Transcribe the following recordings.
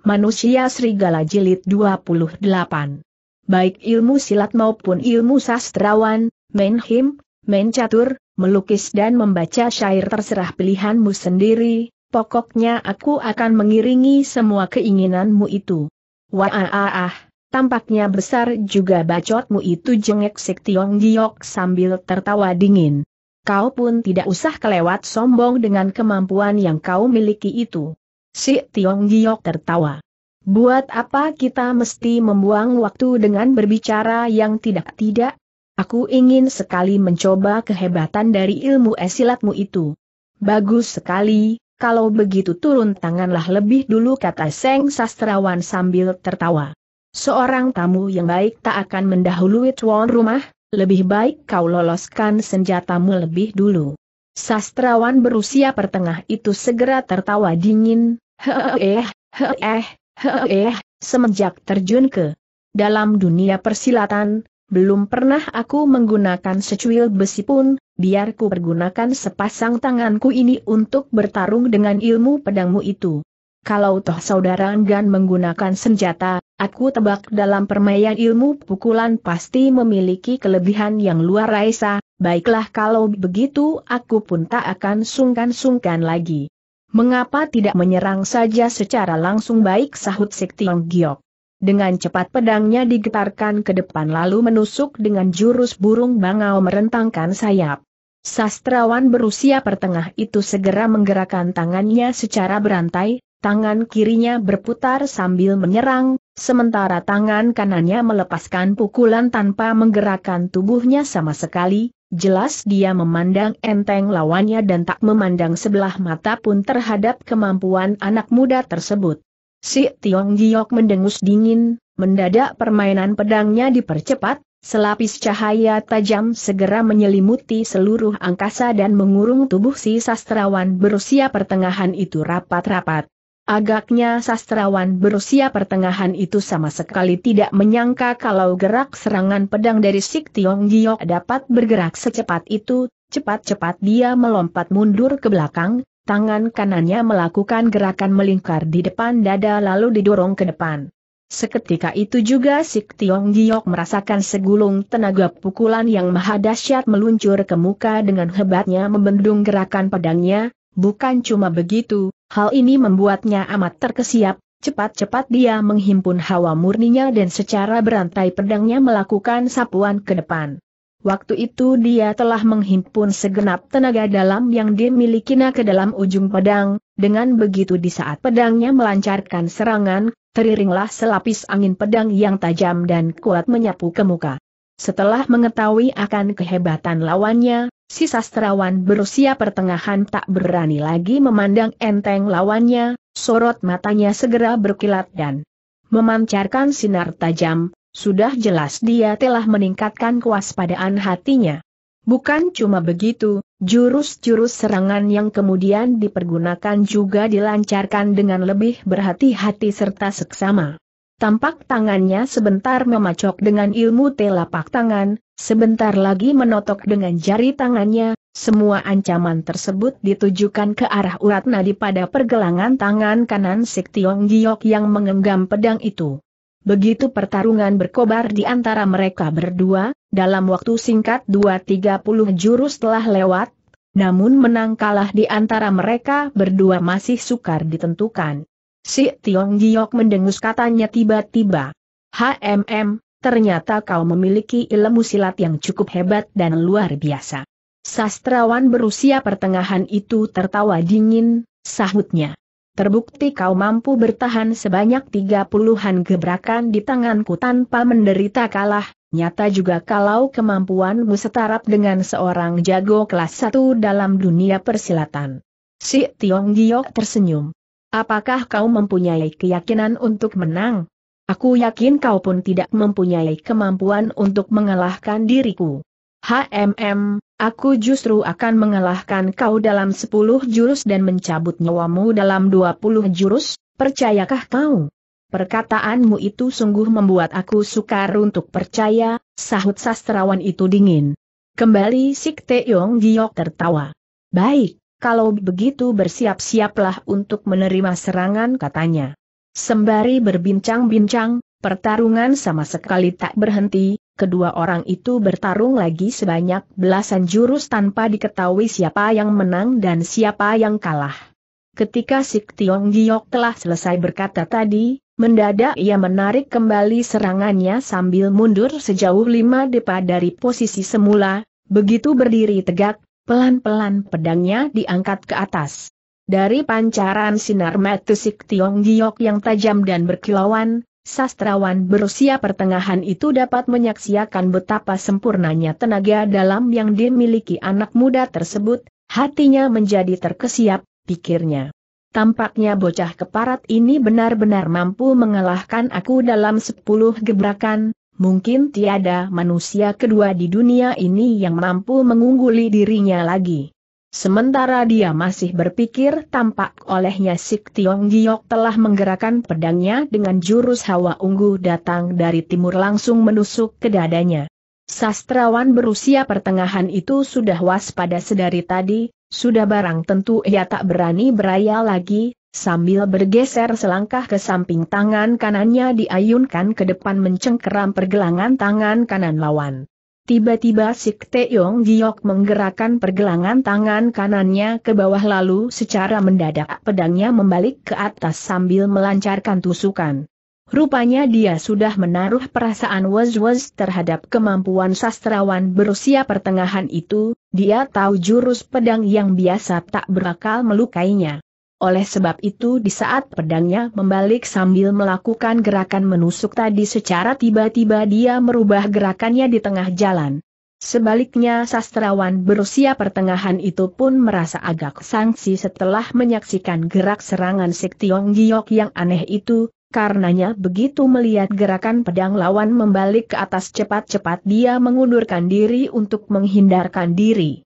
Manusia Serigala Jilid 28 Baik ilmu silat maupun ilmu sastrawan, main him, main catur, melukis dan membaca syair terserah pilihanmu sendiri, pokoknya aku akan mengiringi semua keinginanmu itu. Wah ah ah, tampaknya besar juga bacotmu itu jengek Sektiong Giok sambil tertawa dingin. Kau pun tidak usah kelewat sombong dengan kemampuan yang kau miliki itu. Si Tiong Giok tertawa. Buat apa kita mesti membuang waktu dengan berbicara yang tidak-tidak? Aku ingin sekali mencoba kehebatan dari ilmu esilatmu itu. Bagus sekali, kalau begitu turun tanganlah lebih dulu kata Seng Sastrawan sambil tertawa. Seorang tamu yang baik tak akan mendahului tuan rumah, lebih baik kau loloskan senjatamu lebih dulu. Sastrawan berusia pertengah itu segera tertawa dingin, heeh, eh, heeh, heeh, semenjak terjun ke dalam dunia persilatan, belum pernah aku menggunakan secuil besi pun, Biarku menggunakan pergunakan sepasang tanganku ini untuk bertarung dengan ilmu pedangmu itu. Kalau toh saudara enggan menggunakan senjata, aku tebak dalam permainan ilmu pukulan pasti memiliki kelebihan yang luar biasa, Baiklah kalau begitu aku pun tak akan sungkan-sungkan lagi. Mengapa tidak menyerang saja secara langsung baik sahut Sektiong Giok. Dengan cepat pedangnya digetarkan ke depan lalu menusuk dengan jurus burung bangau merentangkan sayap. Sastrawan berusia pertengah itu segera menggerakkan tangannya secara berantai, tangan kirinya berputar sambil menyerang, sementara tangan kanannya melepaskan pukulan tanpa menggerakkan tubuhnya sama sekali, Jelas dia memandang enteng lawannya dan tak memandang sebelah mata pun terhadap kemampuan anak muda tersebut. Si Tiong Giok mendengus dingin, mendadak permainan pedangnya dipercepat, selapis cahaya tajam segera menyelimuti seluruh angkasa dan mengurung tubuh si sastrawan berusia pertengahan itu rapat-rapat. Agaknya sastrawan berusia pertengahan itu sama sekali tidak menyangka kalau gerak serangan pedang dari Sik Tiong Giok dapat bergerak secepat itu, cepat-cepat dia melompat mundur ke belakang, tangan kanannya melakukan gerakan melingkar di depan dada lalu didorong ke depan. Seketika itu juga Sik Tiong Giok merasakan segulung tenaga pukulan yang mahadasyat meluncur ke muka dengan hebatnya membendung gerakan pedangnya, bukan cuma begitu, Hal ini membuatnya amat terkesiap, cepat-cepat dia menghimpun hawa murninya dan secara berantai pedangnya melakukan sapuan ke depan. Waktu itu dia telah menghimpun segenap tenaga dalam yang dimilikinya ke dalam ujung pedang, dengan begitu di saat pedangnya melancarkan serangan, teriringlah selapis angin pedang yang tajam dan kuat menyapu ke muka. Setelah mengetahui akan kehebatan lawannya, si sastrawan berusia pertengahan tak berani lagi memandang enteng lawannya, sorot matanya segera berkilat dan memancarkan sinar tajam, sudah jelas dia telah meningkatkan kewaspadaan hatinya. Bukan cuma begitu, jurus-jurus serangan yang kemudian dipergunakan juga dilancarkan dengan lebih berhati-hati serta seksama. Tampak tangannya sebentar memacok dengan ilmu telapak tangan, sebentar lagi menotok dengan jari tangannya, semua ancaman tersebut ditujukan ke arah urat nadi pada pergelangan tangan kanan Sik Tiong Giok yang mengenggam pedang itu. Begitu pertarungan berkobar di antara mereka berdua, dalam waktu singkat 2-30 jurus telah lewat, namun menang kalah di antara mereka berdua masih sukar ditentukan. Si Tiong Giok mendengus katanya tiba-tiba. HMM, ternyata kau memiliki ilmu silat yang cukup hebat dan luar biasa. Sastrawan berusia pertengahan itu tertawa dingin, sahutnya. Terbukti kau mampu bertahan sebanyak tiga puluhan gebrakan di tanganku tanpa menderita kalah, nyata juga kalau kemampuanmu setarap dengan seorang jago kelas satu dalam dunia persilatan. Si Tiong Giok tersenyum. Apakah kau mempunyai keyakinan untuk menang? Aku yakin kau pun tidak mempunyai kemampuan untuk mengalahkan diriku. HMM, aku justru akan mengalahkan kau dalam 10 jurus dan mencabut nyawamu dalam 20 jurus, percayakah kau? Perkataanmu itu sungguh membuat aku sukar untuk percaya, sahut sastrawan itu dingin. Kembali Sik Teong Giok tertawa. Baik, kalau begitu bersiap-siaplah untuk menerima serangan katanya. Sembari berbincang-bincang, pertarungan sama sekali tak berhenti, kedua orang itu bertarung lagi sebanyak belasan jurus tanpa diketahui siapa yang menang dan siapa yang kalah. Ketika Sik Tiong Giok telah selesai berkata tadi, mendadak ia menarik kembali serangannya sambil mundur sejauh lima depa dari posisi semula, begitu berdiri tegak, Pelan-pelan pedangnya diangkat ke atas. Dari pancaran sinar metusik Tiong Giok yang tajam dan berkilauan, sastrawan berusia pertengahan itu dapat menyaksikan betapa sempurnanya tenaga dalam yang dimiliki anak muda tersebut, hatinya menjadi terkesiap, pikirnya. Tampaknya bocah keparat ini benar-benar mampu mengalahkan aku dalam sepuluh gebrakan, mungkin tiada manusia kedua di dunia ini yang mampu mengungguli dirinya lagi. Sementara dia masih berpikir tampak olehnya Sik Tiong Giok telah menggerakkan pedangnya dengan jurus hawa ungu datang dari timur langsung menusuk ke dadanya. Sastrawan berusia pertengahan itu sudah waspada sedari tadi, sudah barang tentu ia tak berani beraya lagi, Sambil bergeser selangkah ke samping tangan kanannya diayunkan ke depan mencengkeram pergelangan tangan kanan lawan. Tiba-tiba Sik Teong Giok menggerakkan pergelangan tangan kanannya ke bawah lalu secara mendadak pedangnya membalik ke atas sambil melancarkan tusukan. Rupanya dia sudah menaruh perasaan was-was terhadap kemampuan sastrawan berusia pertengahan itu, dia tahu jurus pedang yang biasa tak berakal melukainya. Oleh sebab itu di saat pedangnya membalik sambil melakukan gerakan menusuk tadi secara tiba-tiba dia merubah gerakannya di tengah jalan. Sebaliknya sastrawan berusia pertengahan itu pun merasa agak sanksi setelah menyaksikan gerak serangan Sektiong Giok yang aneh itu, karenanya begitu melihat gerakan pedang lawan membalik ke atas cepat-cepat dia mengundurkan diri untuk menghindarkan diri.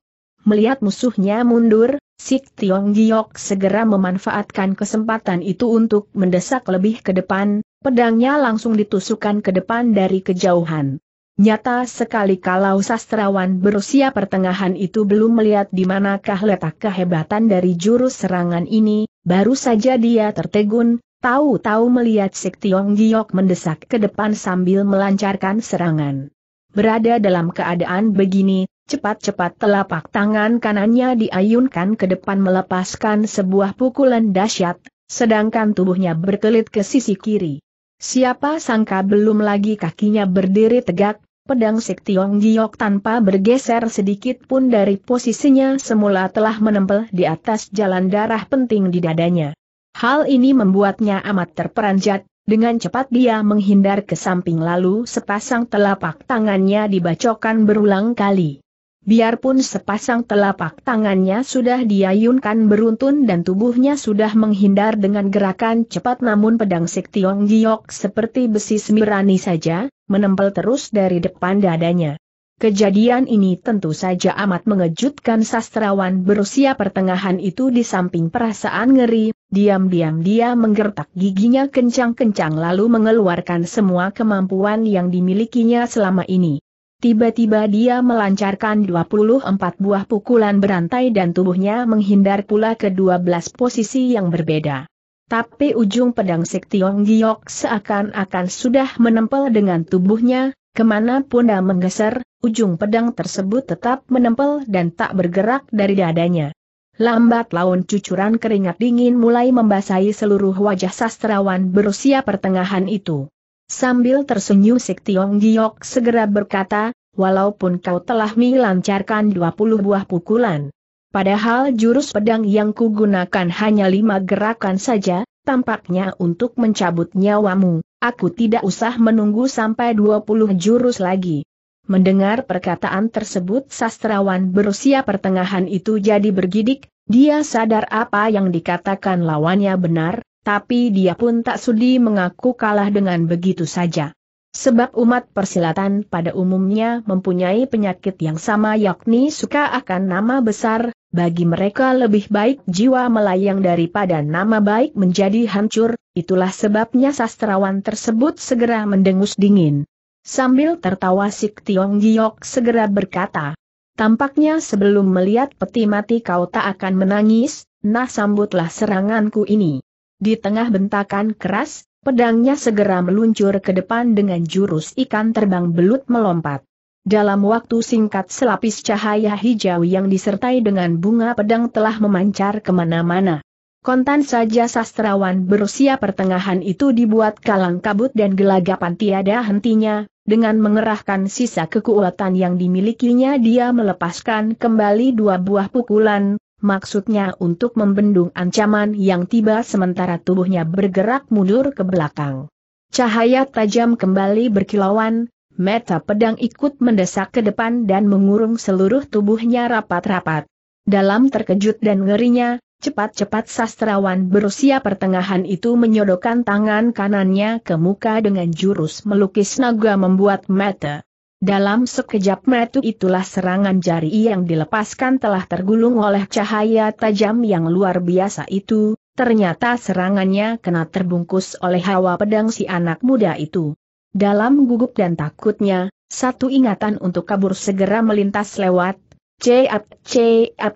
Melihat musuhnya mundur, Sik Tiong Giok segera memanfaatkan kesempatan itu untuk mendesak lebih ke depan, pedangnya langsung ditusukkan ke depan dari kejauhan. Nyata sekali kalau sastrawan berusia pertengahan itu belum melihat di manakah letak kehebatan dari jurus serangan ini, baru saja dia tertegun, tahu-tahu melihat Sik Tiong Giok mendesak ke depan sambil melancarkan serangan. Berada dalam keadaan begini, Cepat-cepat telapak tangan kanannya diayunkan ke depan melepaskan sebuah pukulan dahsyat, sedangkan tubuhnya berkelit ke sisi kiri. Siapa sangka belum lagi kakinya berdiri tegak, pedang Siktiong Giok tanpa bergeser sedikit pun dari posisinya semula telah menempel di atas jalan darah penting di dadanya. Hal ini membuatnya amat terperanjat, dengan cepat dia menghindar ke samping lalu sepasang telapak tangannya dibacokan berulang kali. Biarpun sepasang telapak tangannya sudah diayunkan beruntun dan tubuhnya sudah menghindar dengan gerakan cepat namun pedang Sik Tiong Giok seperti besi semirani saja, menempel terus dari depan dadanya. Kejadian ini tentu saja amat mengejutkan sastrawan berusia pertengahan itu di samping perasaan ngeri, diam-diam dia menggertak giginya kencang-kencang lalu mengeluarkan semua kemampuan yang dimilikinya selama ini. Tiba-tiba dia melancarkan 24 buah pukulan berantai dan tubuhnya menghindar pula ke 12 posisi yang berbeda. Tapi ujung pedang Sektiong Giok seakan-akan sudah menempel dengan tubuhnya, kemana pun dia menggeser, ujung pedang tersebut tetap menempel dan tak bergerak dari dadanya. Lambat laun cucuran keringat dingin mulai membasahi seluruh wajah sastrawan berusia pertengahan itu. Sambil tersenyum Sik Tiong Giok segera berkata, walaupun kau telah melancarkan 20 buah pukulan. Padahal jurus pedang yang kugunakan hanya lima gerakan saja, tampaknya untuk mencabut nyawamu, aku tidak usah menunggu sampai 20 jurus lagi. Mendengar perkataan tersebut sastrawan berusia pertengahan itu jadi bergidik, dia sadar apa yang dikatakan lawannya benar, tapi dia pun tak sudi mengaku kalah dengan begitu saja. Sebab umat persilatan pada umumnya mempunyai penyakit yang sama yakni suka akan nama besar, bagi mereka lebih baik jiwa melayang daripada nama baik menjadi hancur, itulah sebabnya sastrawan tersebut segera mendengus dingin. Sambil tertawa Sik Tiong Giok segera berkata, Tampaknya sebelum melihat peti mati kau tak akan menangis, nah sambutlah seranganku ini. Di tengah bentakan keras, pedangnya segera meluncur ke depan dengan jurus ikan terbang belut melompat. Dalam waktu singkat selapis cahaya hijau yang disertai dengan bunga pedang telah memancar kemana-mana. Kontan saja sastrawan berusia pertengahan itu dibuat kalang kabut dan gelagapan tiada hentinya, dengan mengerahkan sisa kekuatan yang dimilikinya dia melepaskan kembali dua buah pukulan, maksudnya untuk membendung ancaman yang tiba sementara tubuhnya bergerak mundur ke belakang. Cahaya tajam kembali berkilauan, meta pedang ikut mendesak ke depan dan mengurung seluruh tubuhnya rapat-rapat. Dalam terkejut dan ngerinya, cepat-cepat sastrawan berusia pertengahan itu menyodokkan tangan kanannya ke muka dengan jurus melukis naga membuat meta dalam sekejap mata itulah serangan jari yang dilepaskan telah tergulung oleh cahaya tajam yang luar biasa itu, ternyata serangannya kena terbungkus oleh hawa pedang si anak muda itu. Dalam gugup dan takutnya, satu ingatan untuk kabur segera melintas lewat, Ceap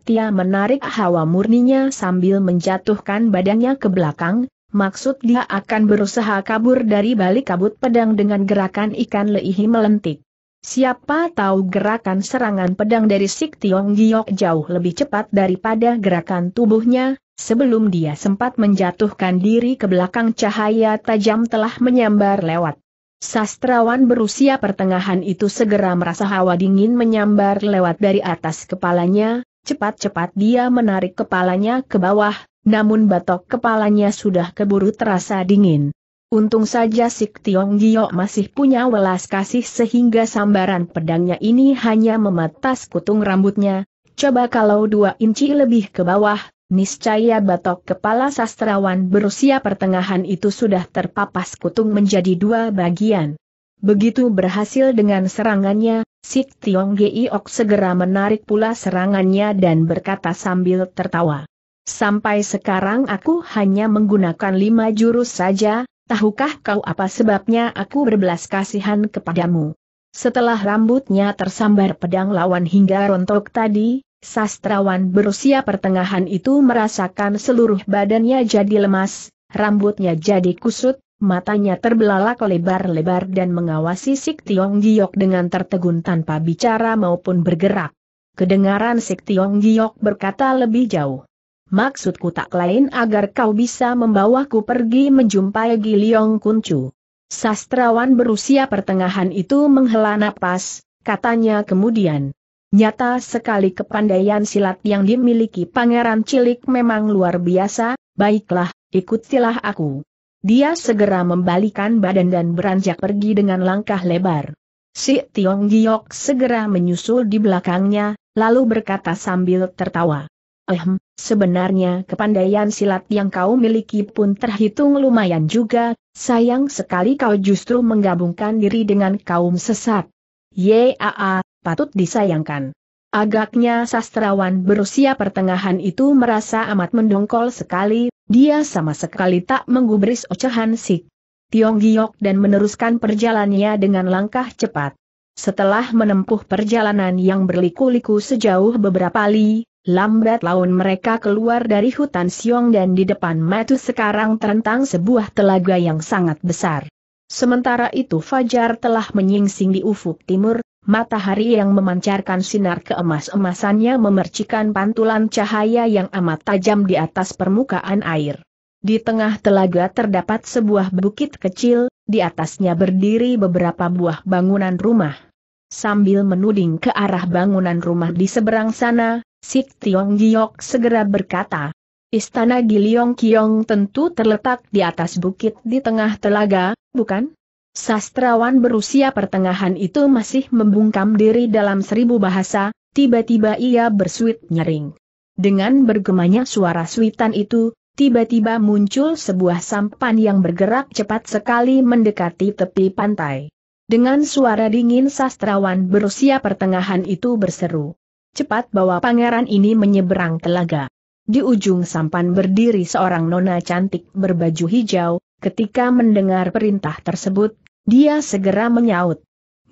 dia menarik hawa murninya sambil menjatuhkan badannya ke belakang, maksud dia akan berusaha kabur dari balik kabut pedang dengan gerakan ikan leihi melentik. Siapa tahu gerakan serangan pedang dari Sik Tiong Giok jauh lebih cepat daripada gerakan tubuhnya, sebelum dia sempat menjatuhkan diri ke belakang cahaya tajam telah menyambar lewat. Sastrawan berusia pertengahan itu segera merasa hawa dingin menyambar lewat dari atas kepalanya, cepat-cepat dia menarik kepalanya ke bawah, namun batok kepalanya sudah keburu terasa dingin. Untung saja Sik Tiong Giok masih punya welas kasih sehingga sambaran pedangnya ini hanya mematas kutung rambutnya, coba kalau dua inci lebih ke bawah, niscaya batok kepala sastrawan berusia pertengahan itu sudah terpapas kutung menjadi dua bagian. Begitu berhasil dengan serangannya, Sik Tiong Giok segera menarik pula serangannya dan berkata sambil tertawa. Sampai sekarang aku hanya menggunakan lima jurus saja, Tahukah kau apa sebabnya aku berbelas kasihan kepadamu? Setelah rambutnya tersambar pedang lawan hingga rontok tadi, sastrawan berusia pertengahan itu merasakan seluruh badannya jadi lemas, rambutnya jadi kusut, matanya terbelalak lebar-lebar dan mengawasi Sik Tiong Giok dengan tertegun tanpa bicara maupun bergerak. Kedengaran Sik Tiong Giok berkata lebih jauh. Maksudku tak lain agar kau bisa membawaku pergi menjumpai Giliong Kuncu. Sastrawan berusia pertengahan itu menghela napas, katanya kemudian. Nyata sekali kepandaian silat yang dimiliki pangeran cilik memang luar biasa, baiklah, ikutilah aku. Dia segera membalikan badan dan beranjak pergi dengan langkah lebar. Si Tiong Giok segera menyusul di belakangnya, lalu berkata sambil tertawa. Ehm, Sebenarnya kepandaian silat yang kau miliki pun terhitung lumayan juga, sayang sekali kau justru menggabungkan diri dengan kaum sesat. Yaa, patut disayangkan. Agaknya sastrawan berusia pertengahan itu merasa amat mendongkol sekali, dia sama sekali tak menggubris ocehan Sik. Tiong Giok dan meneruskan perjalanannya dengan langkah cepat. Setelah menempuh perjalanan yang berliku-liku sejauh beberapa li, Lambat laun mereka keluar dari hutan Siong dan di depan Matu sekarang terentang sebuah telaga yang sangat besar. Sementara itu Fajar telah menyingsing di ufuk timur, matahari yang memancarkan sinar keemas-emasannya memercikan pantulan cahaya yang amat tajam di atas permukaan air. Di tengah telaga terdapat sebuah bukit kecil, di atasnya berdiri beberapa buah bangunan rumah. Sambil menuding ke arah bangunan rumah di seberang sana, Sik Tiong Giok segera berkata, Istana Giliong Kiong tentu terletak di atas bukit di tengah telaga, bukan? Sastrawan berusia pertengahan itu masih membungkam diri dalam seribu bahasa, tiba-tiba ia bersuit nyering. Dengan bergemanya suara suitan itu, tiba-tiba muncul sebuah sampan yang bergerak cepat sekali mendekati tepi pantai. Dengan suara dingin sastrawan berusia pertengahan itu berseru cepat bawa pangeran ini menyeberang telaga. Di ujung sampan berdiri seorang nona cantik berbaju hijau, ketika mendengar perintah tersebut, dia segera menyaut.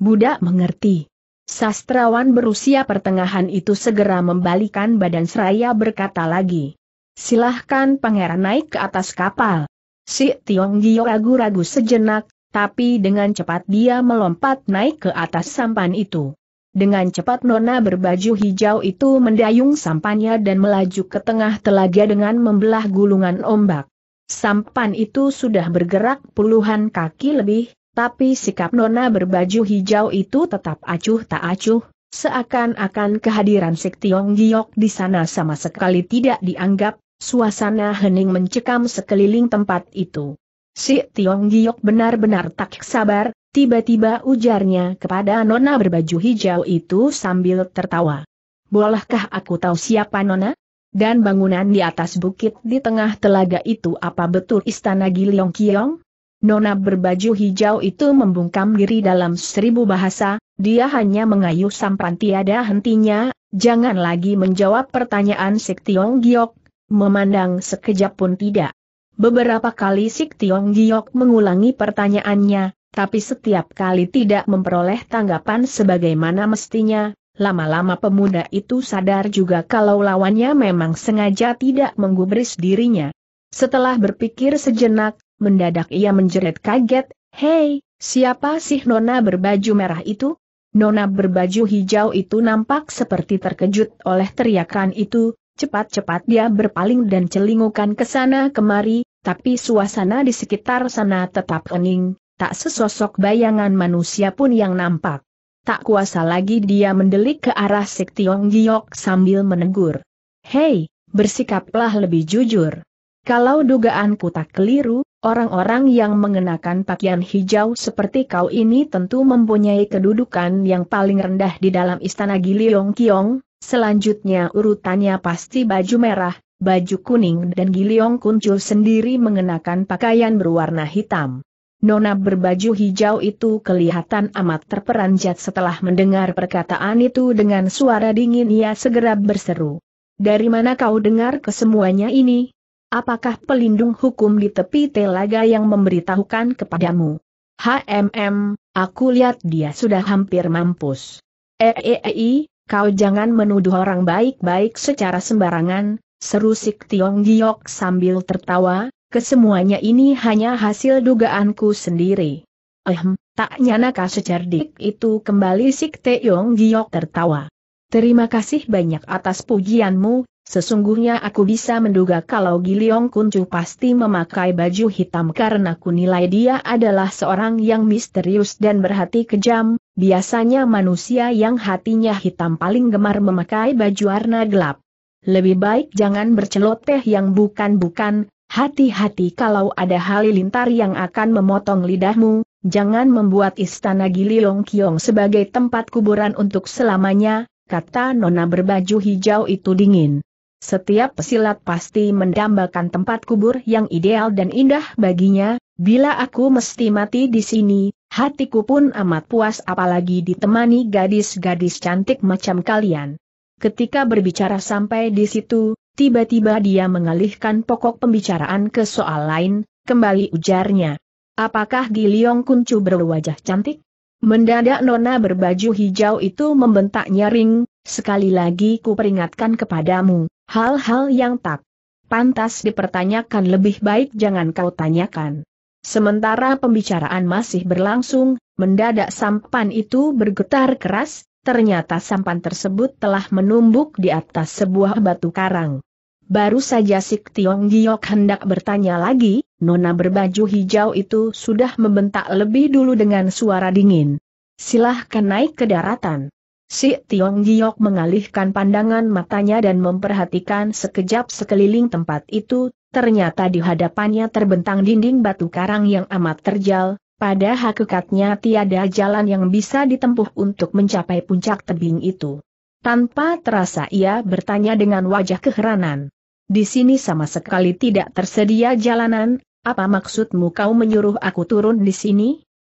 Budak mengerti. Sastrawan berusia pertengahan itu segera membalikan badan seraya berkata lagi. Silahkan pangeran naik ke atas kapal. Si Tiong Gio ragu-ragu sejenak, tapi dengan cepat dia melompat naik ke atas sampan itu. Dengan cepat Nona berbaju hijau itu mendayung sampannya dan melaju ke tengah telaga dengan membelah gulungan ombak. Sampan itu sudah bergerak puluhan kaki lebih, tapi sikap Nona berbaju hijau itu tetap acuh tak acuh, seakan-akan kehadiran Sektiong Giok di sana sama sekali tidak dianggap, suasana hening mencekam sekeliling tempat itu. Si Tiong Giok benar-benar tak sabar, tiba-tiba ujarnya kepada Nona berbaju hijau itu sambil tertawa. Bolehkah aku tahu siapa Nona? Dan bangunan di atas bukit di tengah telaga itu apa betul istana Giliong Kiong? Nona berbaju hijau itu membungkam diri dalam seribu bahasa, dia hanya mengayuh sampan tiada hentinya, jangan lagi menjawab pertanyaan Sik Tiong Giok, memandang sekejap pun tidak. Beberapa kali Sik Tiong Giok mengulangi pertanyaannya, tapi setiap kali tidak memperoleh tanggapan sebagaimana mestinya, lama-lama pemuda itu sadar juga kalau lawannya memang sengaja tidak menggubris dirinya. Setelah berpikir sejenak, mendadak ia menjerit kaget, Hei, siapa sih Nona berbaju merah itu? Nona berbaju hijau itu nampak seperti terkejut oleh teriakan itu, Cepat-cepat dia berpaling dan celingukan ke sana kemari, tapi suasana di sekitar sana tetap hening, tak sesosok bayangan manusia pun yang nampak. Tak kuasa lagi dia mendelik ke arah Sik Tiong Giok sambil menegur. Hei, bersikaplah lebih jujur. Kalau dugaanku tak keliru, orang-orang yang mengenakan pakaian hijau seperti kau ini tentu mempunyai kedudukan yang paling rendah di dalam istana Giliong Kiong, selanjutnya urutannya pasti baju merah, baju kuning dan Giliong Kuncul sendiri mengenakan pakaian berwarna hitam. Nona berbaju hijau itu kelihatan amat terperanjat setelah mendengar perkataan itu dengan suara dingin ia segera berseru. Dari mana kau dengar kesemuanya ini? Apakah pelindung hukum di tepi telaga yang memberitahukan kepadamu? HMM, aku lihat dia sudah hampir mampus. Eeei, eh, eh, eh, kau jangan menuduh orang baik-baik secara sembarangan, seru Sik Tiong Giok sambil tertawa, kesemuanya ini hanya hasil dugaanku sendiri. Ehm, tak nyana secerdik itu kembali Sik Tiong Giok tertawa. Terima kasih banyak atas pujianmu, sesungguhnya aku bisa menduga kalau Giliong Kuncu pasti memakai baju hitam karena nilai dia adalah seorang yang misterius dan berhati kejam, biasanya manusia yang hatinya hitam paling gemar memakai baju warna gelap lebih baik jangan berceloteh yang bukan-bukan, hati-hati kalau ada halilintar yang akan memotong lidahmu, jangan membuat istana Gililong Kiong sebagai tempat kuburan untuk selamanya, kata nona berbaju hijau itu dingin. Setiap pesilat pasti mendambakan tempat kubur yang ideal dan indah baginya, bila aku mesti mati di sini, hatiku pun amat puas apalagi ditemani gadis-gadis cantik macam kalian. Ketika berbicara sampai di situ, tiba-tiba dia mengalihkan pokok pembicaraan ke soal lain, kembali ujarnya. Apakah Giliong Kuncu berwajah cantik? Mendadak nona berbaju hijau itu membentak nyaring, sekali lagi ku peringatkan kepadamu, hal-hal yang tak pantas dipertanyakan lebih baik jangan kau tanyakan. Sementara pembicaraan masih berlangsung, mendadak sampan itu bergetar keras, ternyata sampan tersebut telah menumbuk di atas sebuah batu karang. Baru saja Sik Tiong Giok hendak bertanya lagi, Nona berbaju hijau itu sudah membentak lebih dulu dengan suara dingin. Silahkan naik ke daratan. Si Tiong Giok mengalihkan pandangan matanya dan memperhatikan sekejap sekeliling tempat itu, ternyata di hadapannya terbentang dinding batu karang yang amat terjal, pada hakikatnya tiada jalan yang bisa ditempuh untuk mencapai puncak tebing itu. Tanpa terasa ia bertanya dengan wajah keheranan. Di sini sama sekali tidak tersedia jalanan, apa maksudmu kau menyuruh aku turun di sini?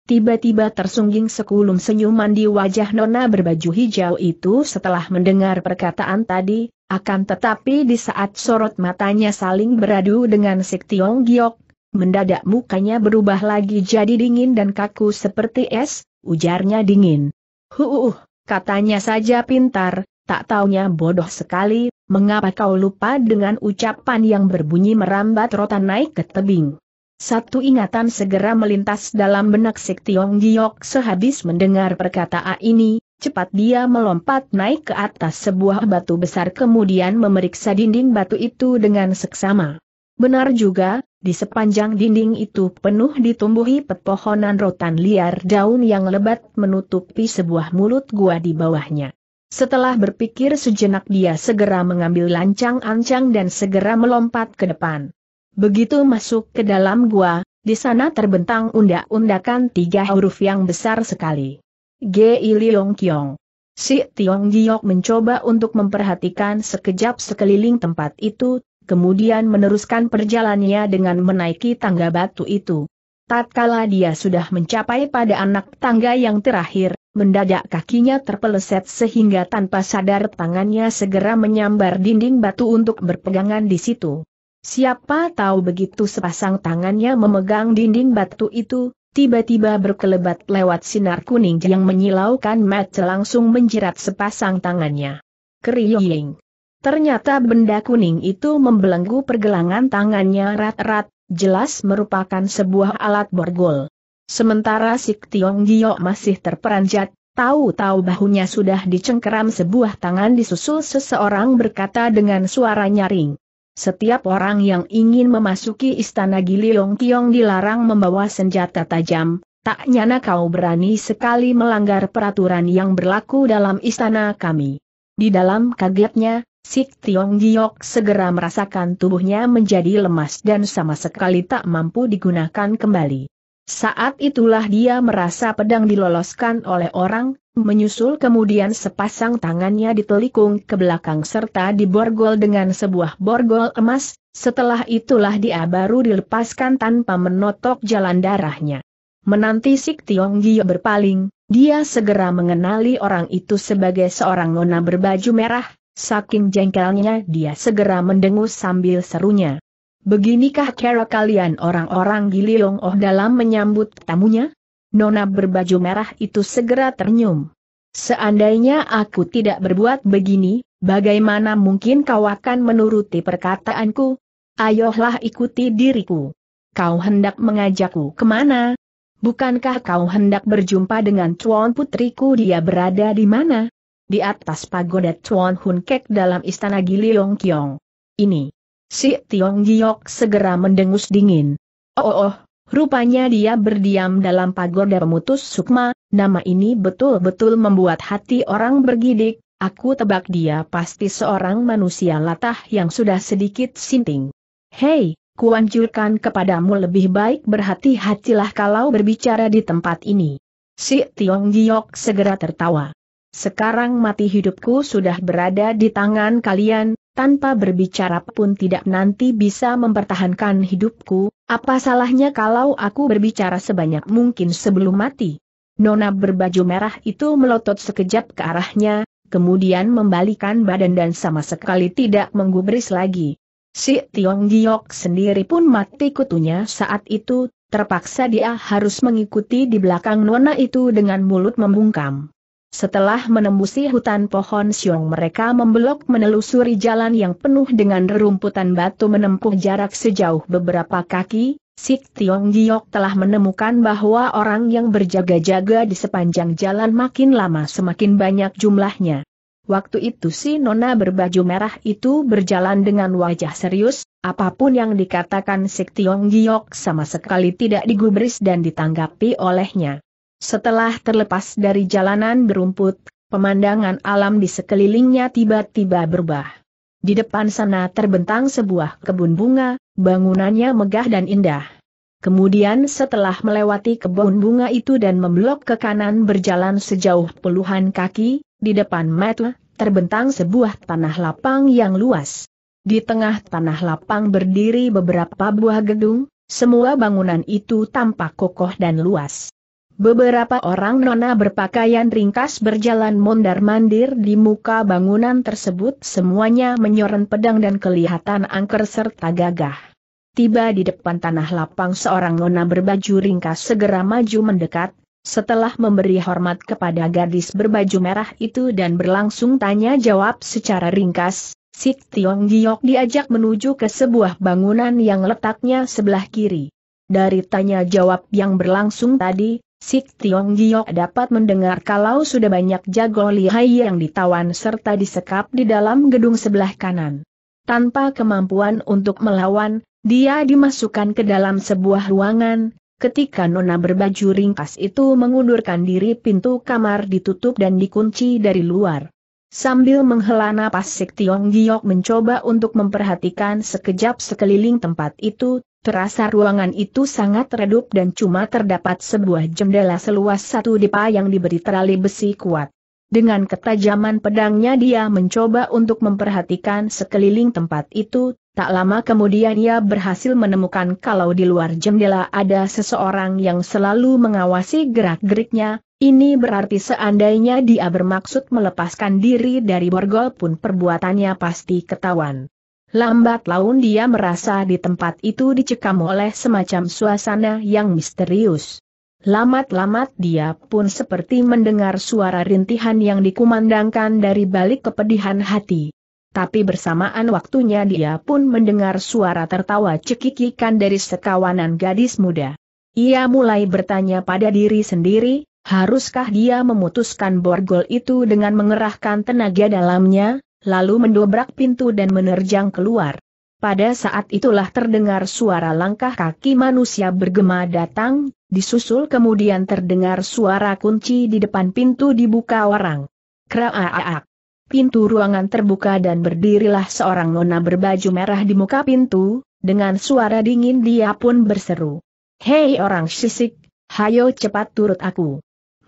Tiba-tiba tersungging sekulum senyuman di wajah nona berbaju hijau itu setelah mendengar perkataan tadi, akan tetapi di saat sorot matanya saling beradu dengan Sik Tiong Giok, Mendadak mukanya berubah lagi jadi dingin dan kaku seperti es, ujarnya dingin. Huuh, katanya saja pintar, tak taunya bodoh sekali, mengapa kau lupa dengan ucapan yang berbunyi merambat rotan naik ke tebing. Satu ingatan segera melintas dalam benak Sik Tiong Giok sehabis mendengar perkataan ini, cepat dia melompat naik ke atas sebuah batu besar kemudian memeriksa dinding batu itu dengan seksama. Benar juga, di sepanjang dinding itu penuh ditumbuhi pepohonan rotan liar daun yang lebat menutupi sebuah mulut gua di bawahnya. Setelah berpikir sejenak dia segera mengambil lancang-ancang dan segera melompat ke depan. Begitu masuk ke dalam gua, di sana terbentang undak-undakan tiga huruf yang besar sekali. G.I. Liong Kiong. Si Tiong Giok mencoba untuk memperhatikan sekejap sekeliling tempat itu, kemudian meneruskan perjalannya dengan menaiki tangga batu itu. Tatkala dia sudah mencapai pada anak tangga yang terakhir, mendadak kakinya terpeleset sehingga tanpa sadar tangannya segera menyambar dinding batu untuk berpegangan di situ. Siapa tahu begitu sepasang tangannya memegang dinding batu itu, tiba-tiba berkelebat lewat sinar kuning yang menyilaukan mata langsung menjerat sepasang tangannya. Kriying. Ternyata benda kuning itu membelenggu pergelangan tangannya rat-rat, jelas merupakan sebuah alat borgol. Sementara Sik Tiong Gio masih terperanjat, tahu-tahu bahunya sudah dicengkeram sebuah tangan disusul seseorang berkata dengan suara nyaring. Setiap orang yang ingin memasuki istana Giliong Tiong dilarang membawa senjata tajam, tak nyana kau berani sekali melanggar peraturan yang berlaku dalam istana kami. Di dalam kagetnya, Sik Tiong Giok segera merasakan tubuhnya menjadi lemas dan sama sekali tak mampu digunakan kembali. Saat itulah dia merasa pedang diloloskan oleh orang, menyusul kemudian sepasang tangannya ditelikung ke belakang serta diborgol dengan sebuah borgol emas, setelah itulah dia baru dilepaskan tanpa menotok jalan darahnya. Menanti Sik Tiong Giok berpaling, dia segera mengenali orang itu sebagai seorang nona berbaju merah, Saking jengkelnya dia segera mendengus sambil serunya. Beginikah cara kalian orang-orang Giliong Oh dalam menyambut tamunya? Nona berbaju merah itu segera ternyum. Seandainya aku tidak berbuat begini, bagaimana mungkin kau akan menuruti perkataanku? Ayolah ikuti diriku. Kau hendak mengajakku kemana? Bukankah kau hendak berjumpa dengan tuan putriku dia berada di mana? di atas pagoda Tuan Hun Kek dalam istana Giliong Kiong. Ini. Si Tiong Giok segera mendengus dingin. Oh, oh, oh, rupanya dia berdiam dalam pagoda pemutus sukma, nama ini betul-betul membuat hati orang bergidik, aku tebak dia pasti seorang manusia latah yang sudah sedikit sinting. Hei, kuanjurkan kepadamu lebih baik berhati-hatilah kalau berbicara di tempat ini. Si Tiong Giok segera tertawa. Sekarang mati hidupku sudah berada di tangan kalian, tanpa berbicara pun tidak nanti bisa mempertahankan hidupku, apa salahnya kalau aku berbicara sebanyak mungkin sebelum mati? Nona berbaju merah itu melotot sekejap ke arahnya, kemudian membalikan badan dan sama sekali tidak menggubris lagi. Si Tiong Giok sendiri pun mati kutunya saat itu, terpaksa dia harus mengikuti di belakang Nona itu dengan mulut membungkam. Setelah menembusi hutan pohon siung mereka membelok menelusuri jalan yang penuh dengan rerumputan batu menempuh jarak sejauh beberapa kaki, Sik Tiong Giok telah menemukan bahwa orang yang berjaga-jaga di sepanjang jalan makin lama semakin banyak jumlahnya. Waktu itu si Nona berbaju merah itu berjalan dengan wajah serius, apapun yang dikatakan Sik Tiong Giok sama sekali tidak digubris dan ditanggapi olehnya. Setelah terlepas dari jalanan berumput, pemandangan alam di sekelilingnya tiba-tiba berubah. Di depan sana terbentang sebuah kebun bunga, bangunannya megah dan indah. Kemudian setelah melewati kebun bunga itu dan memblok ke kanan berjalan sejauh puluhan kaki, di depan mata terbentang sebuah tanah lapang yang luas. Di tengah tanah lapang berdiri beberapa buah gedung, semua bangunan itu tampak kokoh dan luas. Beberapa orang nona berpakaian ringkas berjalan mondar-mandir di muka bangunan tersebut semuanya menyoren pedang dan kelihatan angker serta gagah. Tiba di depan tanah lapang seorang nona berbaju ringkas segera maju mendekat, setelah memberi hormat kepada gadis berbaju merah itu dan berlangsung tanya jawab secara ringkas, Sik Tiong Giok diajak menuju ke sebuah bangunan yang letaknya sebelah kiri. Dari tanya jawab yang berlangsung tadi, Sik Tiong Giok dapat mendengar kalau sudah banyak jago lihai yang ditawan serta disekap di dalam gedung sebelah kanan. Tanpa kemampuan untuk melawan, dia dimasukkan ke dalam sebuah ruangan, ketika nona berbaju ringkas itu mengundurkan diri pintu kamar ditutup dan dikunci dari luar. Sambil menghela napas Sik Tiong Giok mencoba untuk memperhatikan sekejap sekeliling tempat itu, Terasa ruangan itu sangat redup dan cuma terdapat sebuah jendela seluas satu dipa yang diberi terali besi kuat. Dengan ketajaman pedangnya dia mencoba untuk memperhatikan sekeliling tempat itu, tak lama kemudian ia berhasil menemukan kalau di luar jendela ada seseorang yang selalu mengawasi gerak-geriknya, ini berarti seandainya dia bermaksud melepaskan diri dari borgol pun perbuatannya pasti ketahuan. Lambat laun dia merasa di tempat itu dicekam oleh semacam suasana yang misterius. Lamat-lamat dia pun seperti mendengar suara rintihan yang dikumandangkan dari balik kepedihan hati. Tapi bersamaan waktunya dia pun mendengar suara tertawa cekikikan dari sekawanan gadis muda. Ia mulai bertanya pada diri sendiri, haruskah dia memutuskan borgol itu dengan mengerahkan tenaga dalamnya, lalu mendobrak pintu dan menerjang keluar. Pada saat itulah terdengar suara langkah kaki manusia bergema datang, disusul kemudian terdengar suara kunci di depan pintu dibuka orang. Kraaak. Pintu ruangan terbuka dan berdirilah seorang nona berbaju merah di muka pintu, dengan suara dingin dia pun berseru. Hei orang sisik, hayo cepat turut aku.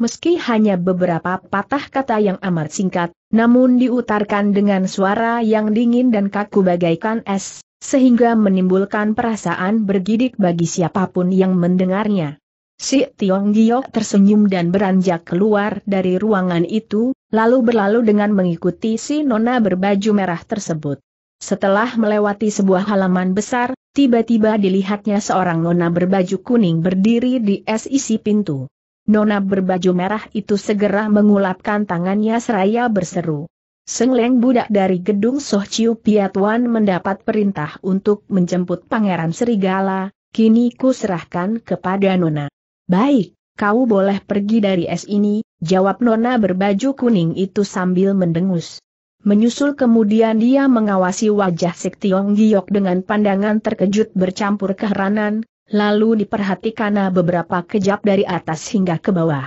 Meski hanya beberapa patah kata yang amat singkat, namun diutarkan dengan suara yang dingin dan kaku bagaikan es, sehingga menimbulkan perasaan bergidik bagi siapapun yang mendengarnya. Si Tiong Giok tersenyum dan beranjak keluar dari ruangan itu, lalu berlalu dengan mengikuti si nona berbaju merah tersebut. Setelah melewati sebuah halaman besar, tiba-tiba dilihatnya seorang nona berbaju kuning berdiri di sisi pintu. Nona berbaju merah itu segera mengulapkan tangannya seraya berseru. Seng budak dari gedung Soh Chiu Piatuan mendapat perintah untuk menjemput Pangeran Serigala, kini ku serahkan kepada Nona. Baik, kau boleh pergi dari es ini, jawab Nona berbaju kuning itu sambil mendengus. Menyusul kemudian dia mengawasi wajah Sik Tiong Giok dengan pandangan terkejut bercampur keheranan, lalu diperhatikan beberapa kejap dari atas hingga ke bawah.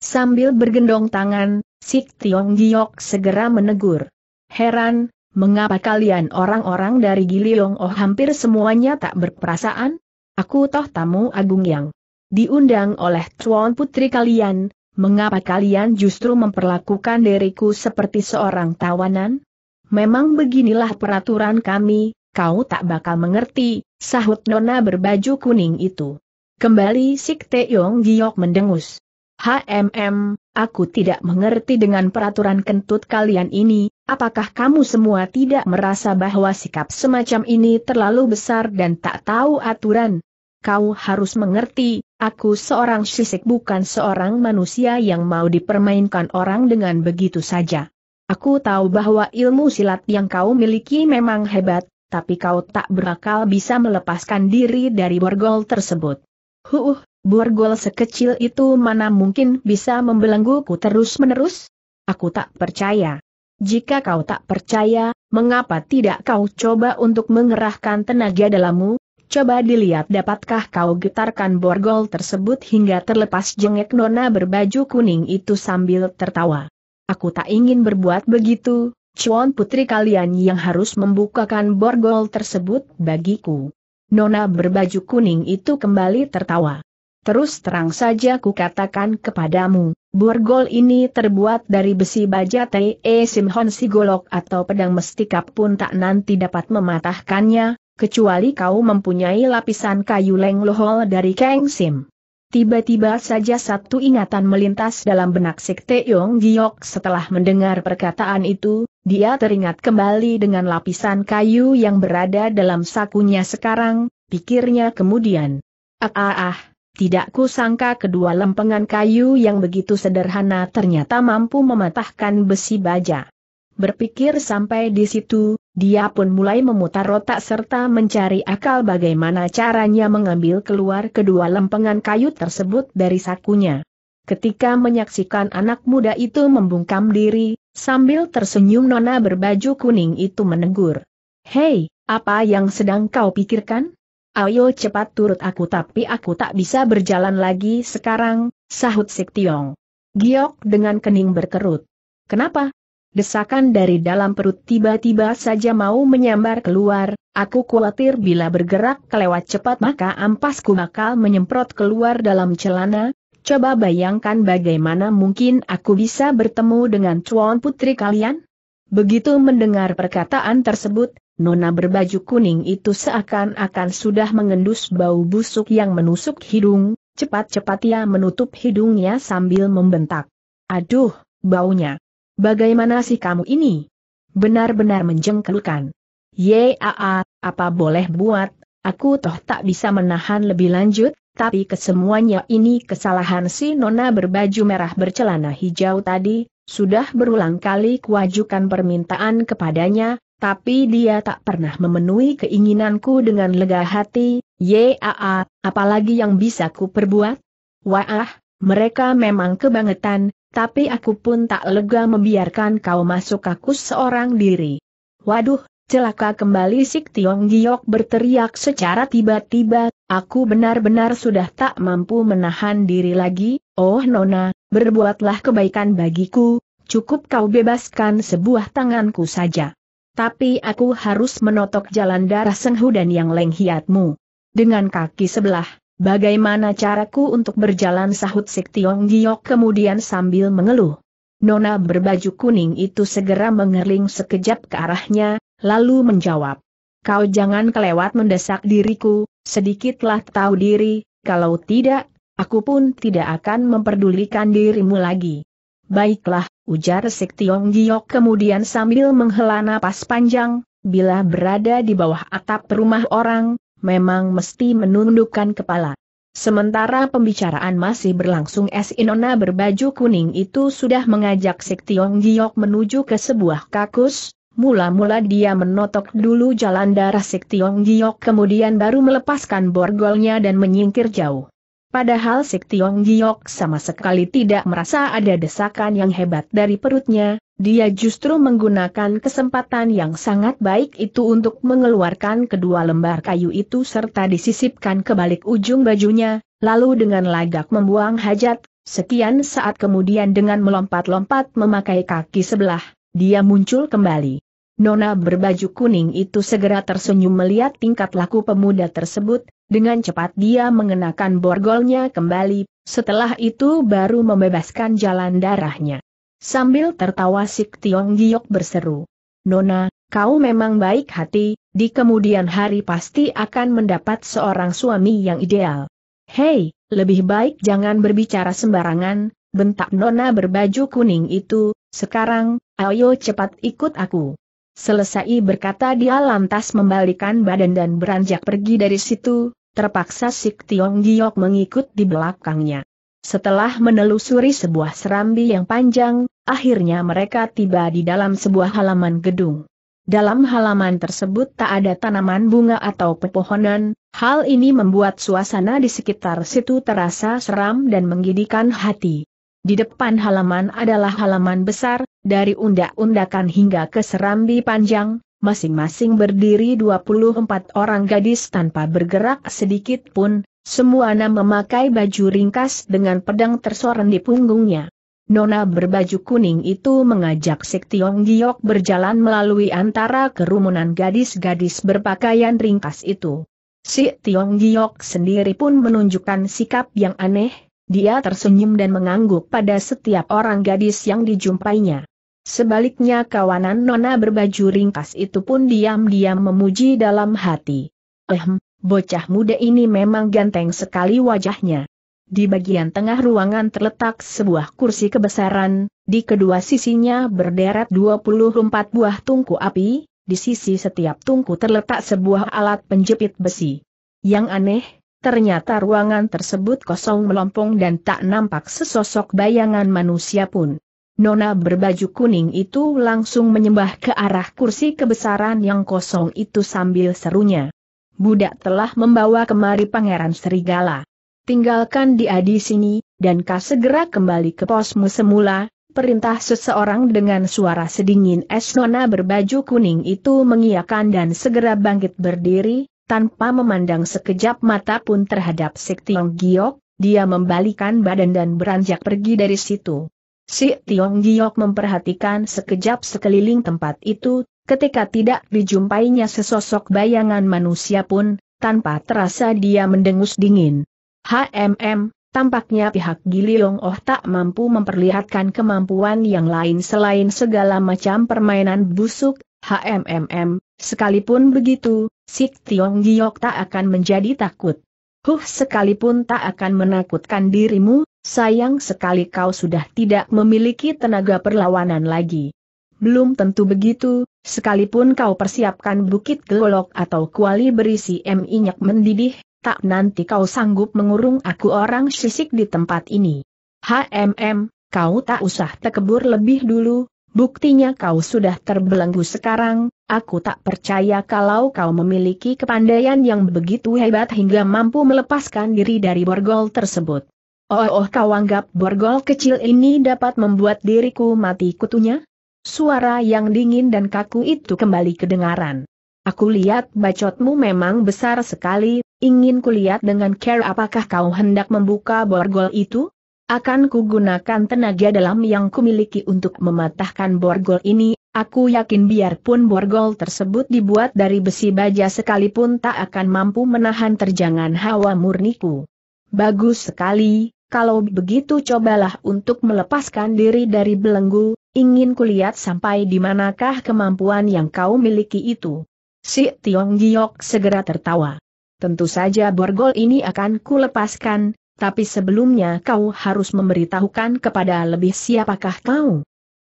Sambil bergendong tangan, Sik Tiong Giok segera menegur. Heran, mengapa kalian orang-orang dari Giliong Oh hampir semuanya tak berperasaan? Aku toh tamu agung yang diundang oleh Tuan Putri kalian, mengapa kalian justru memperlakukan diriku seperti seorang tawanan? Memang beginilah peraturan kami, kau tak bakal mengerti, sahut nona berbaju kuning itu. Kembali Sik Yong Giok mendengus. HMM, aku tidak mengerti dengan peraturan kentut kalian ini, apakah kamu semua tidak merasa bahwa sikap semacam ini terlalu besar dan tak tahu aturan? Kau harus mengerti, aku seorang sisik bukan seorang manusia yang mau dipermainkan orang dengan begitu saja. Aku tahu bahwa ilmu silat yang kau miliki memang hebat, tapi kau tak berakal bisa melepaskan diri dari borgol tersebut. Huh, borgol sekecil itu mana mungkin bisa membelengguku terus-menerus? Aku tak percaya. Jika kau tak percaya, mengapa tidak kau coba untuk mengerahkan tenaga dalammu? Coba dilihat dapatkah kau getarkan borgol tersebut hingga terlepas jengek nona berbaju kuning itu sambil tertawa. Aku tak ingin berbuat begitu, Cuan putri kalian yang harus membukakan borgol tersebut bagiku. Nona berbaju kuning itu kembali tertawa. Terus terang saja ku katakan kepadamu, borgol ini terbuat dari besi baja T.E. Simhon Sigolok atau pedang mestika pun tak nanti dapat mematahkannya, kecuali kau mempunyai lapisan kayu lenglohol dari Keng Sim. Tiba-tiba saja satu ingatan melintas dalam benak Sekte Yong Giok setelah mendengar perkataan itu, dia teringat kembali dengan lapisan kayu yang berada dalam sakunya sekarang, pikirnya kemudian. Ah ah ah, tidak kusangka kedua lempengan kayu yang begitu sederhana ternyata mampu mematahkan besi baja. Berpikir sampai di situ, dia pun mulai memutar otak serta mencari akal bagaimana caranya mengambil keluar kedua lempengan kayu tersebut dari sakunya. Ketika menyaksikan anak muda itu membungkam diri, sambil tersenyum nona berbaju kuning itu menegur. Hei, apa yang sedang kau pikirkan? Ayo cepat turut aku tapi aku tak bisa berjalan lagi sekarang, sahut Tiong. Giok dengan kening berkerut. Kenapa? Desakan dari dalam perut tiba-tiba saja mau menyambar keluar, aku khawatir bila bergerak kelewat cepat maka ampasku bakal menyemprot keluar dalam celana, coba bayangkan bagaimana mungkin aku bisa bertemu dengan cuan putri kalian? Begitu mendengar perkataan tersebut, Nona berbaju kuning itu seakan-akan sudah mengendus bau busuk yang menusuk hidung, cepat-cepat ia menutup hidungnya sambil membentak. Aduh, baunya. Bagaimana sih kamu ini? Benar-benar menjengkelkan. Yaa, apa boleh buat, aku toh tak bisa menahan lebih lanjut, tapi kesemuanya ini kesalahan si nona berbaju merah bercelana hijau tadi, sudah berulang kali kuajukan permintaan kepadanya, tapi dia tak pernah memenuhi keinginanku dengan lega hati, yaa, apalagi yang bisa ku perbuat? Wah, mereka memang kebangetan, tapi aku pun tak lega membiarkan kau masuk aku seorang diri. Waduh, celaka kembali Sik Tiong Giok berteriak secara tiba-tiba, aku benar-benar sudah tak mampu menahan diri lagi, oh Nona, berbuatlah kebaikan bagiku, cukup kau bebaskan sebuah tanganku saja. Tapi aku harus menotok jalan darah Senghu dan yang lenghiatmu. Dengan kaki sebelah, Bagaimana caraku untuk berjalan sahut Sik Tiong Giok kemudian sambil mengeluh. Nona berbaju kuning itu segera mengerling sekejap ke arahnya, lalu menjawab. Kau jangan kelewat mendesak diriku, sedikitlah tahu diri, kalau tidak, aku pun tidak akan memperdulikan dirimu lagi. Baiklah, ujar Sik Tiong Giok kemudian sambil menghela napas panjang, bila berada di bawah atap rumah orang, memang mesti menundukkan kepala. Sementara pembicaraan masih berlangsung S. Inona berbaju kuning itu sudah mengajak Sik Tiong Giok menuju ke sebuah kakus, mula-mula dia menotok dulu jalan darah Sik Tiong Giok kemudian baru melepaskan borgolnya dan menyingkir jauh. Padahal Sik Tiong Giok sama sekali tidak merasa ada desakan yang hebat dari perutnya, dia justru menggunakan kesempatan yang sangat baik itu untuk mengeluarkan kedua lembar kayu itu serta disisipkan ke balik ujung bajunya, lalu dengan lagak membuang hajat, sekian saat kemudian dengan melompat-lompat memakai kaki sebelah, dia muncul kembali. Nona berbaju kuning itu segera tersenyum melihat tingkat laku pemuda tersebut, dengan cepat dia mengenakan borgolnya kembali, setelah itu baru membebaskan jalan darahnya. Sambil tertawa Sik Tiong Giok berseru. Nona, kau memang baik hati, di kemudian hari pasti akan mendapat seorang suami yang ideal. Hei, lebih baik jangan berbicara sembarangan, bentak Nona berbaju kuning itu, sekarang, ayo cepat ikut aku. Selesai berkata dia lantas membalikan badan dan beranjak pergi dari situ, terpaksa Sik Tiong Giok mengikut di belakangnya. Setelah menelusuri sebuah serambi yang panjang, akhirnya mereka tiba di dalam sebuah halaman gedung. Dalam halaman tersebut tak ada tanaman bunga atau pepohonan, hal ini membuat suasana di sekitar situ terasa seram dan menggidikan hati. Di depan halaman adalah halaman besar, dari undak-undakan hingga ke serambi panjang, masing-masing berdiri 24 orang gadis tanpa bergerak sedikit pun, semua nama memakai baju ringkas dengan pedang tersorong di punggungnya. Nona berbaju kuning itu mengajak Sik Tiong Giok berjalan melalui antara kerumunan gadis-gadis berpakaian ringkas itu. Si Tiong Giok sendiri pun menunjukkan sikap yang aneh, dia tersenyum dan mengangguk pada setiap orang gadis yang dijumpainya. Sebaliknya kawanan Nona berbaju ringkas itu pun diam-diam memuji dalam hati. Ehm, Bocah muda ini memang ganteng sekali wajahnya. Di bagian tengah ruangan terletak sebuah kursi kebesaran, di kedua sisinya berderet 24 buah tungku api, di sisi setiap tungku terletak sebuah alat penjepit besi. Yang aneh, ternyata ruangan tersebut kosong melompong dan tak nampak sesosok bayangan manusia pun. Nona berbaju kuning itu langsung menyembah ke arah kursi kebesaran yang kosong itu sambil serunya budak telah membawa kemari Pangeran Serigala. Tinggalkan dia di sini, dan kau segera kembali ke posmu semula, perintah seseorang dengan suara sedingin es nona berbaju kuning itu mengiakan dan segera bangkit berdiri, tanpa memandang sekejap mata pun terhadap Sik Tiong Giok, dia membalikan badan dan beranjak pergi dari situ. Si Tiong Giok memperhatikan sekejap sekeliling tempat itu, ketika tidak dijumpainya sesosok bayangan manusia pun, tanpa terasa dia mendengus dingin. HMM, tampaknya pihak Giliong Oh tak mampu memperlihatkan kemampuan yang lain selain segala macam permainan busuk, HMM, sekalipun begitu, Sik Tiong Giok tak akan menjadi takut. Huh sekalipun tak akan menakutkan dirimu, sayang sekali kau sudah tidak memiliki tenaga perlawanan lagi. Belum tentu begitu, sekalipun kau persiapkan bukit golok atau kuali berisi minyak mendidih, tak nanti kau sanggup mengurung aku orang sisik di tempat ini. HMM, kau tak usah tekebur lebih dulu, buktinya kau sudah terbelenggu sekarang, aku tak percaya kalau kau memiliki kepandaian yang begitu hebat hingga mampu melepaskan diri dari borgol tersebut. Oh, oh kau anggap borgol kecil ini dapat membuat diriku mati kutunya? Suara yang dingin dan kaku itu kembali kedengaran. Aku lihat bacotmu memang besar sekali, ingin kulihat dengan care apakah kau hendak membuka borgol itu? Akan kugunakan tenaga dalam yang kumiliki untuk mematahkan borgol ini, aku yakin biarpun borgol tersebut dibuat dari besi baja sekalipun tak akan mampu menahan terjangan hawa murniku. Bagus sekali, kalau begitu cobalah untuk melepaskan diri dari belenggu, ingin kulihat sampai di manakah kemampuan yang kau miliki itu. Si Tiong Giok segera tertawa. Tentu saja borgol ini akan kulepaskan, tapi sebelumnya kau harus memberitahukan kepada lebih siapakah kau.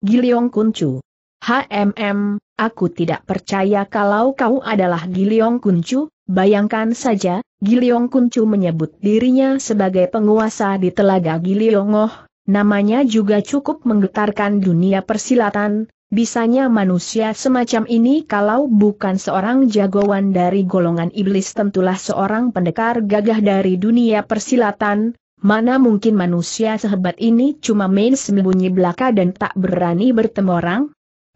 Giliong Kuncu. HMM, aku tidak percaya kalau kau adalah Giliong Kuncu, bayangkan saja, Giliong Kuncu menyebut dirinya sebagai penguasa di Telaga Giliongoh, Namanya juga cukup menggetarkan dunia persilatan, bisanya manusia semacam ini kalau bukan seorang jagoan dari golongan iblis tentulah seorang pendekar gagah dari dunia persilatan, mana mungkin manusia sehebat ini cuma main sembunyi belaka dan tak berani bertemu orang?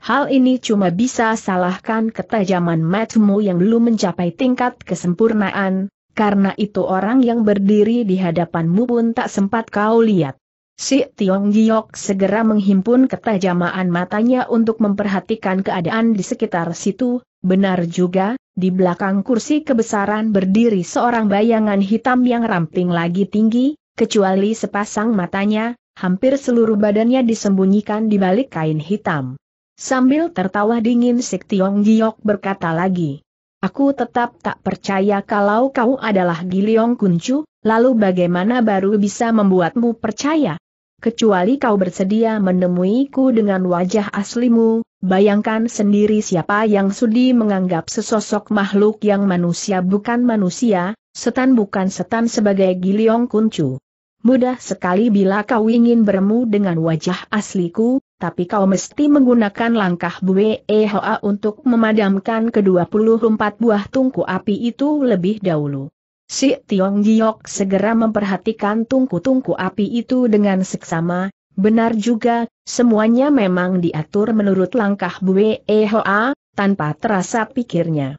Hal ini cuma bisa salahkan ketajaman matmu yang belum mencapai tingkat kesempurnaan, karena itu orang yang berdiri di hadapanmu pun tak sempat kau lihat. Si Tiong Giok segera menghimpun ketajamaan matanya untuk memperhatikan keadaan di sekitar situ, benar juga, di belakang kursi kebesaran berdiri seorang bayangan hitam yang ramping lagi tinggi, kecuali sepasang matanya, hampir seluruh badannya disembunyikan di balik kain hitam. Sambil tertawa dingin Si Tiong Giok berkata lagi. Aku tetap tak percaya kalau kau adalah Giliong Kuncu, lalu bagaimana baru bisa membuatmu percaya? kecuali kau bersedia menemuiku dengan wajah aslimu, bayangkan sendiri siapa yang sudi menganggap sesosok makhluk yang manusia bukan manusia, setan bukan setan sebagai giliong kuncu. Mudah sekali bila kau ingin bermu dengan wajah asliku, tapi kau mesti menggunakan langkah Bue Ehoa untuk memadamkan kedua puluh empat buah tungku api itu lebih dahulu. Si Tiong Giok segera memperhatikan tungku-tungku api itu dengan seksama, benar juga, semuanya memang diatur menurut langkah Bue Hoa, tanpa terasa pikirnya.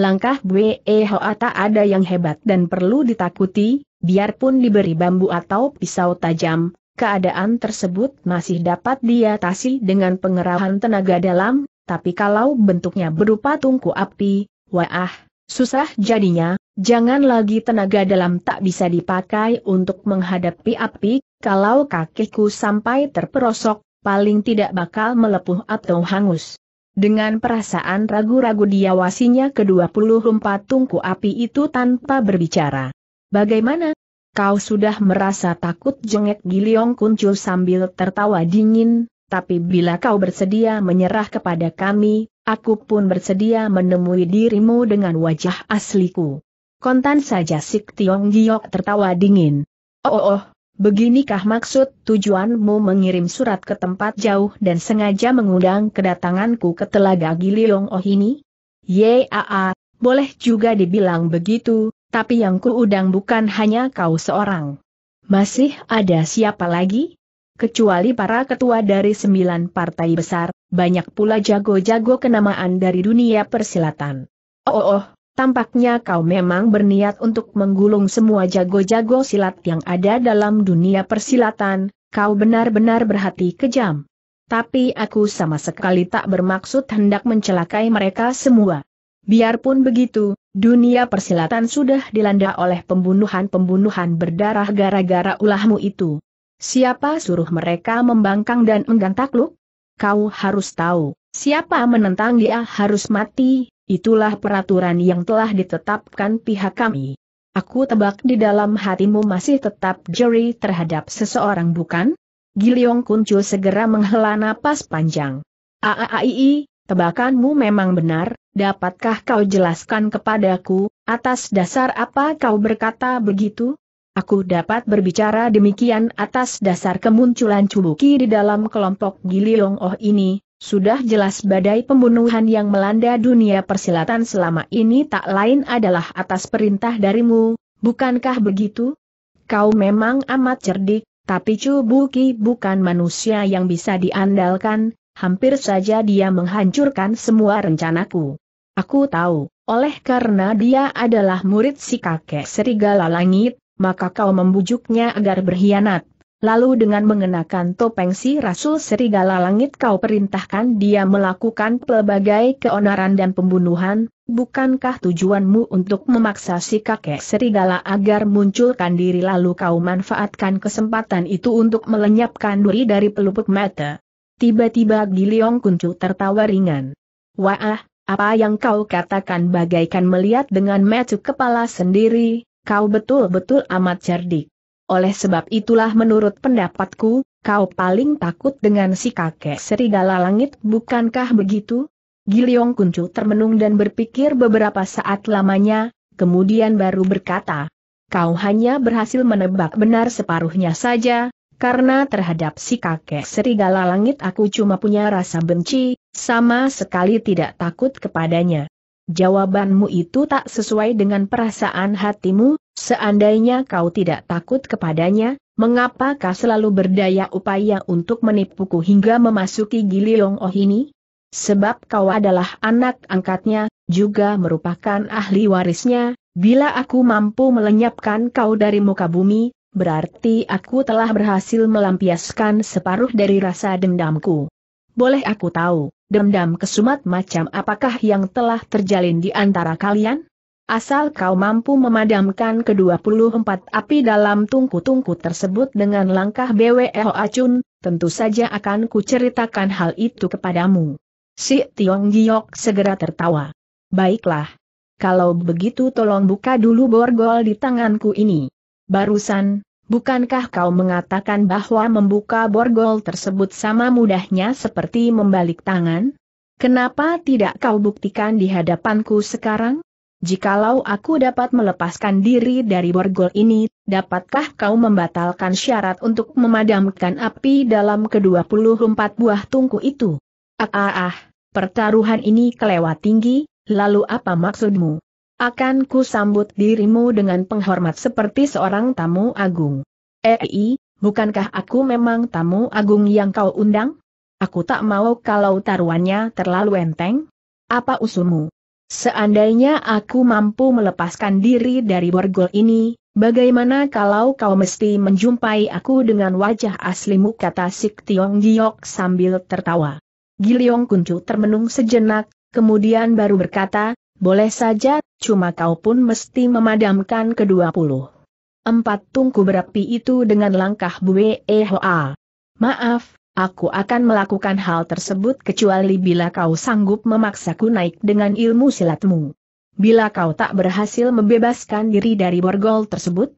Langkah Bue Hoa tak ada yang hebat dan perlu ditakuti, biarpun diberi bambu atau pisau tajam, keadaan tersebut masih dapat diatasi dengan pengerahan tenaga dalam, tapi kalau bentuknya berupa tungku api, wah, susah jadinya, Jangan lagi tenaga dalam tak bisa dipakai untuk menghadapi api, kalau kakiku sampai terperosok, paling tidak bakal melepuh atau hangus. Dengan perasaan ragu-ragu diawasinya ke-24 tungku api itu tanpa berbicara. Bagaimana? Kau sudah merasa takut jengek Giliong Kuncul sambil tertawa dingin, tapi bila kau bersedia menyerah kepada kami, aku pun bersedia menemui dirimu dengan wajah asliku. Kontan saja Sik Tiong Giok tertawa dingin. Oh, oh, oh, beginikah maksud tujuanmu mengirim surat ke tempat jauh dan sengaja mengundang kedatanganku ke telaga Giliong Oh ini? Yaa, boleh juga dibilang begitu, tapi yang kuudang bukan hanya kau seorang. Masih ada siapa lagi? Kecuali para ketua dari sembilan partai besar, banyak pula jago-jago kenamaan dari dunia persilatan. Oh, oh, oh Tampaknya kau memang berniat untuk menggulung semua jago-jago silat yang ada dalam dunia persilatan, kau benar-benar berhati kejam. Tapi aku sama sekali tak bermaksud hendak mencelakai mereka semua. Biarpun begitu, dunia persilatan sudah dilanda oleh pembunuhan-pembunuhan berdarah gara-gara ulahmu itu. Siapa suruh mereka membangkang dan enggan takluk? Kau harus tahu, siapa menentang dia harus mati, Itulah peraturan yang telah ditetapkan pihak kami. Aku tebak di dalam hatimu masih tetap juri terhadap seseorang bukan? Giliong Kuncu segera menghela napas panjang. Aaii, tebakanmu memang benar, dapatkah kau jelaskan kepadaku, atas dasar apa kau berkata begitu? Aku dapat berbicara demikian atas dasar kemunculan Cubuki di dalam kelompok Giliong Oh ini, sudah jelas badai pembunuhan yang melanda dunia persilatan selama ini tak lain adalah atas perintah darimu, bukankah begitu? Kau memang amat cerdik, tapi Cubuki bukan manusia yang bisa diandalkan, hampir saja dia menghancurkan semua rencanaku. Aku tahu, oleh karena dia adalah murid si kakek serigala langit, maka kau membujuknya agar berkhianat. Lalu dengan mengenakan topeng si Rasul Serigala Langit kau perintahkan dia melakukan pelbagai keonaran dan pembunuhan, bukankah tujuanmu untuk memaksa si kakek Serigala agar munculkan diri lalu kau manfaatkan kesempatan itu untuk melenyapkan duri dari pelupuk mata? Tiba-tiba Giliong Kuncu tertawa ringan. Wah, apa yang kau katakan bagaikan melihat dengan mata kepala sendiri, kau betul-betul amat cerdik. Oleh sebab itulah menurut pendapatku, kau paling takut dengan si kakek serigala langit bukankah begitu? Giliong Kuncu termenung dan berpikir beberapa saat lamanya, kemudian baru berkata, Kau hanya berhasil menebak benar separuhnya saja, karena terhadap si kakek serigala langit aku cuma punya rasa benci, sama sekali tidak takut kepadanya jawabanmu itu tak sesuai dengan perasaan hatimu, seandainya kau tidak takut kepadanya, mengapa kau selalu berdaya upaya untuk menipuku hingga memasuki Gili Long Oh ini? Sebab kau adalah anak angkatnya, juga merupakan ahli warisnya, bila aku mampu melenyapkan kau dari muka bumi, berarti aku telah berhasil melampiaskan separuh dari rasa dendamku. Boleh aku tahu, dendam kesumat macam apakah yang telah terjalin di antara kalian? Asal kau mampu memadamkan ke-24 api dalam tungku-tungku tersebut dengan langkah BWE Acun, tentu saja akan kuceritakan hal itu kepadamu. Si Tiong Giok segera tertawa. Baiklah. Kalau begitu tolong buka dulu borgol di tanganku ini. Barusan, Bukankah kau mengatakan bahwa membuka borgol tersebut sama mudahnya seperti membalik tangan? Kenapa tidak kau buktikan di hadapanku sekarang? Jikalau aku dapat melepaskan diri dari borgol ini, dapatkah kau membatalkan syarat untuk memadamkan api dalam ke-24 buah tungku itu? Ah ah ah, pertaruhan ini kelewat tinggi, lalu apa maksudmu? Akan ku sambut dirimu dengan penghormat seperti seorang tamu agung. Ei, eh, bukankah aku memang tamu agung yang kau undang? Aku tak mau kalau taruhannya terlalu enteng. Apa usulmu? Seandainya aku mampu melepaskan diri dari borgol ini, bagaimana kalau kau mesti menjumpai aku dengan wajah aslimu kata Sik Tiong Giok sambil tertawa. Giliong Kuncu termenung sejenak, kemudian baru berkata, boleh saja cuma kau pun mesti memadamkan kedua puluh. Empat tungku berapi itu dengan langkah Bue Ehoa. Maaf, aku akan melakukan hal tersebut kecuali bila kau sanggup memaksaku naik dengan ilmu silatmu. Bila kau tak berhasil membebaskan diri dari borgol tersebut,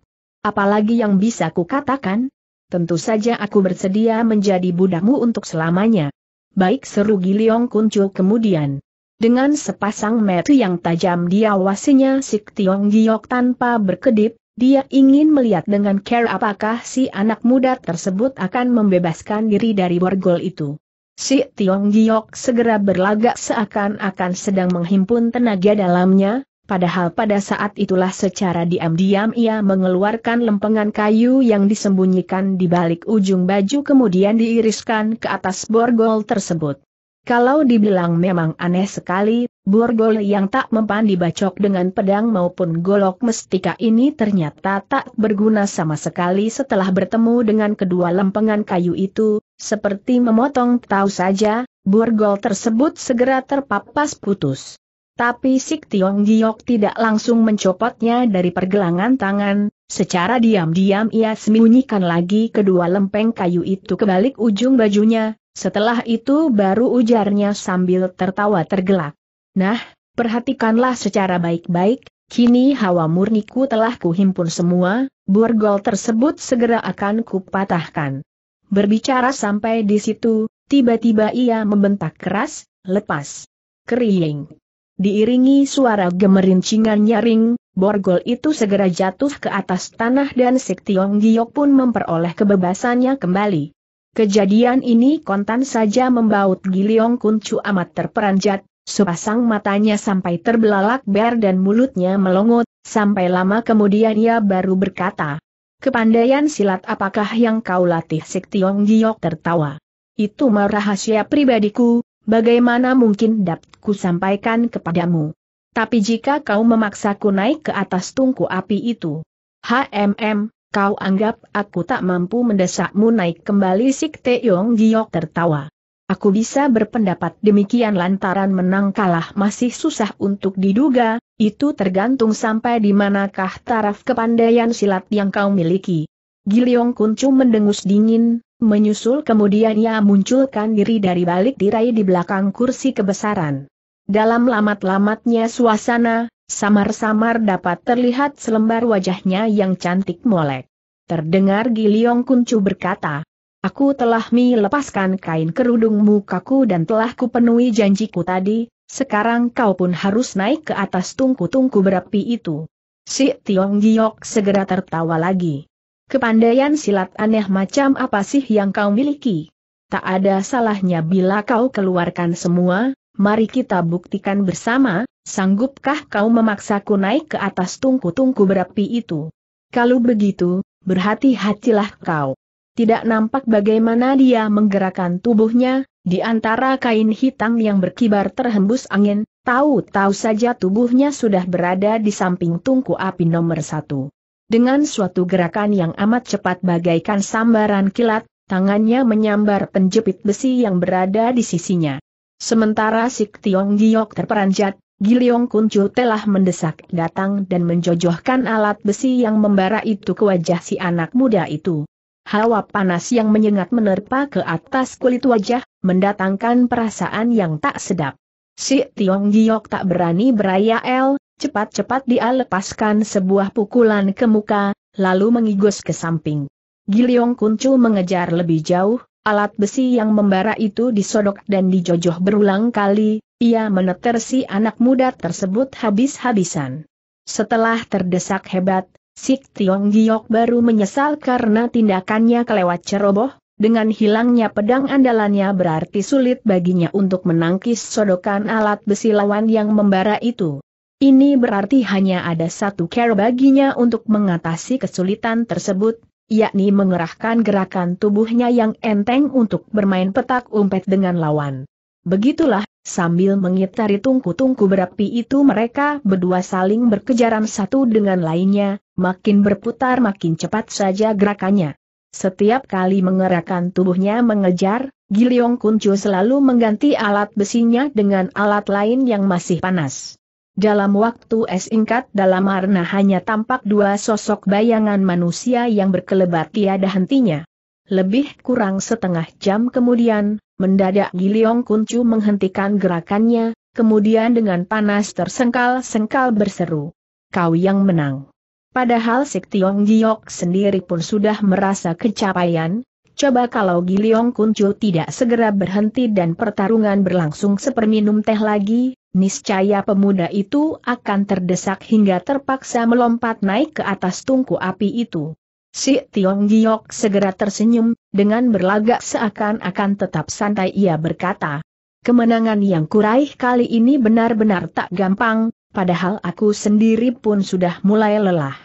apalagi yang bisa kukatakan? Tentu saja aku bersedia menjadi budakmu untuk selamanya. Baik seru Giliong kuncul kemudian. Dengan sepasang mata yang tajam diawasinya si Tiong Giok tanpa berkedip, dia ingin melihat dengan care apakah si anak muda tersebut akan membebaskan diri dari borgol itu. Si Tiong Giok segera berlagak seakan-akan sedang menghimpun tenaga dalamnya, padahal pada saat itulah secara diam-diam ia mengeluarkan lempengan kayu yang disembunyikan di balik ujung baju kemudian diiriskan ke atas borgol tersebut. Kalau dibilang memang aneh sekali, borgol yang tak mempan dibacok dengan pedang maupun golok mestika ini ternyata tak berguna sama sekali setelah bertemu dengan kedua lempengan kayu itu, seperti memotong tahu saja, borgol tersebut segera terpapas putus. Tapi Sik Tiong Giok tidak langsung mencopotnya dari pergelangan tangan, secara diam-diam ia sembunyikan lagi kedua lempeng kayu itu ke balik ujung bajunya, setelah itu baru ujarnya sambil tertawa tergelak. Nah, perhatikanlah secara baik-baik, kini hawa murniku telah kuhimpun semua, borgol tersebut segera akan kupatahkan. Berbicara sampai di situ, tiba-tiba ia membentak keras, lepas. Kering. Diiringi suara gemerincingan nyaring, Borgol itu segera jatuh ke atas tanah dan Sik Tiong Giok pun memperoleh kebebasannya kembali. Kejadian ini kontan saja membaut Giliong Kuncu amat terperanjat, sepasang matanya sampai terbelalak ber dan mulutnya melongot, sampai lama kemudian ia baru berkata, Kepandaian silat apakah yang kau latih Sik Tiong Giok tertawa. Itu rahasia pribadiku, bagaimana mungkin dapat ku sampaikan kepadamu. Tapi jika kau memaksaku naik ke atas tungku api itu, HMM, Kau anggap aku tak mampu mendesakmu naik kembali Sik Yong Giok tertawa. Aku bisa berpendapat demikian lantaran menang kalah masih susah untuk diduga, itu tergantung sampai di manakah taraf kepandaian silat yang kau miliki. Giliong Kuncu mendengus dingin, menyusul kemudian ia munculkan diri dari balik tirai di belakang kursi kebesaran. Dalam lamat-lamatnya suasana, samar-samar dapat terlihat selembar wajahnya yang cantik molek. Terdengar Giliong Kuncu berkata, Aku telah melepaskan kain kerudung mukaku dan telah kupenuhi janjiku tadi, sekarang kau pun harus naik ke atas tungku-tungku berapi itu. Si Tiong Giok segera tertawa lagi. Kepandaian silat aneh macam apa sih yang kau miliki? Tak ada salahnya bila kau keluarkan semua, mari kita buktikan bersama, sanggupkah kau memaksaku naik ke atas tungku-tungku berapi itu? Kalau begitu, berhati-hatilah kau. Tidak nampak bagaimana dia menggerakkan tubuhnya, di antara kain hitam yang berkibar terhembus angin, tahu-tahu saja tubuhnya sudah berada di samping tungku api nomor satu. Dengan suatu gerakan yang amat cepat bagaikan sambaran kilat, tangannya menyambar penjepit besi yang berada di sisinya. Sementara Sik Tiong Giok terperanjat, Giliong Kuncu telah mendesak datang dan menjojohkan alat besi yang membara itu ke wajah si anak muda itu. Hawa panas yang menyengat menerpa ke atas kulit wajah, mendatangkan perasaan yang tak sedap. Si Tiong Giok tak berani beraya el, cepat-cepat dia lepaskan sebuah pukulan ke muka, lalu mengigus ke samping. Giliong Kuncu mengejar lebih jauh, Alat besi yang membara itu disodok dan dijojoh berulang kali, ia meneter si anak muda tersebut habis-habisan. Setelah terdesak hebat, Sik Tiong Giok baru menyesal karena tindakannya kelewat ceroboh, dengan hilangnya pedang andalannya berarti sulit baginya untuk menangkis sodokan alat besi lawan yang membara itu. Ini berarti hanya ada satu cara baginya untuk mengatasi kesulitan tersebut, yakni mengerahkan gerakan tubuhnya yang enteng untuk bermain petak umpet dengan lawan. Begitulah, sambil mengitari tungku-tungku berapi itu mereka berdua saling berkejaran satu dengan lainnya, makin berputar makin cepat saja gerakannya. Setiap kali mengerahkan tubuhnya mengejar, Giliong Kuncu selalu mengganti alat besinya dengan alat lain yang masih panas. Dalam waktu singkat dalam arna hanya tampak dua sosok bayangan manusia yang berkelebat tiada hentinya. Lebih kurang setengah jam kemudian, mendadak Giliong Kuncu menghentikan gerakannya, kemudian dengan panas tersengkal-sengkal berseru. Kau yang menang. Padahal Tiong Giok sendiri pun sudah merasa kecapaian, coba kalau Giliong Kuncu tidak segera berhenti dan pertarungan berlangsung seperminum teh lagi, Niscaya pemuda itu akan terdesak hingga terpaksa melompat naik ke atas tungku api itu. Si Tiong Giok segera tersenyum, dengan berlagak seakan-akan tetap santai ia berkata. Kemenangan yang kuraih kali ini benar-benar tak gampang, padahal aku sendiri pun sudah mulai lelah.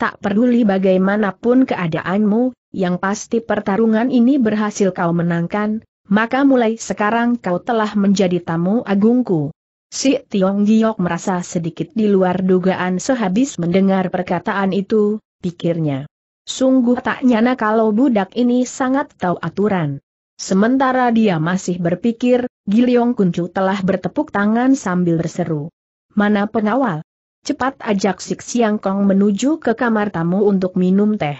Tak peduli bagaimanapun keadaanmu, yang pasti pertarungan ini berhasil kau menangkan, maka mulai sekarang kau telah menjadi tamu agungku. Si Tiong Giok merasa sedikit di luar dugaan sehabis mendengar perkataan itu, pikirnya. Sungguh tak nyana kalau budak ini sangat tahu aturan. Sementara dia masih berpikir, Giliong Kuncu telah bertepuk tangan sambil berseru. Mana pengawal? Cepat ajak Sik Siang Kong menuju ke kamar tamu untuk minum teh.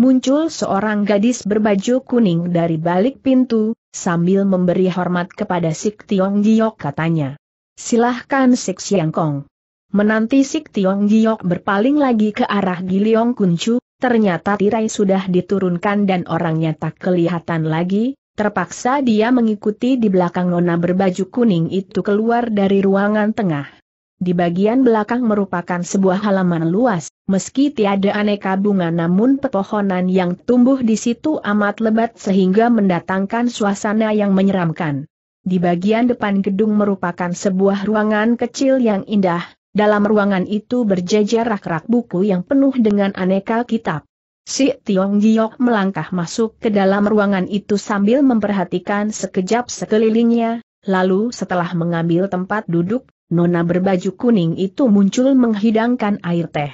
Muncul seorang gadis berbaju kuning dari balik pintu, sambil memberi hormat kepada Sik Tiong Giok katanya. Silahkan Sik Siang Kong. Menanti Sik Tiong Giok berpaling lagi ke arah Giliong Kuncu, ternyata tirai sudah diturunkan dan orangnya tak kelihatan lagi, terpaksa dia mengikuti di belakang nona berbaju kuning itu keluar dari ruangan tengah. Di bagian belakang merupakan sebuah halaman luas, meski tiada aneka bunga namun pepohonan yang tumbuh di situ amat lebat sehingga mendatangkan suasana yang menyeramkan. Di bagian depan gedung merupakan sebuah ruangan kecil yang indah, dalam ruangan itu berjejer rak-rak buku yang penuh dengan aneka kitab. Si Tiong Giok melangkah masuk ke dalam ruangan itu sambil memperhatikan sekejap sekelilingnya, lalu setelah mengambil tempat duduk, Nona berbaju kuning itu muncul menghidangkan air teh.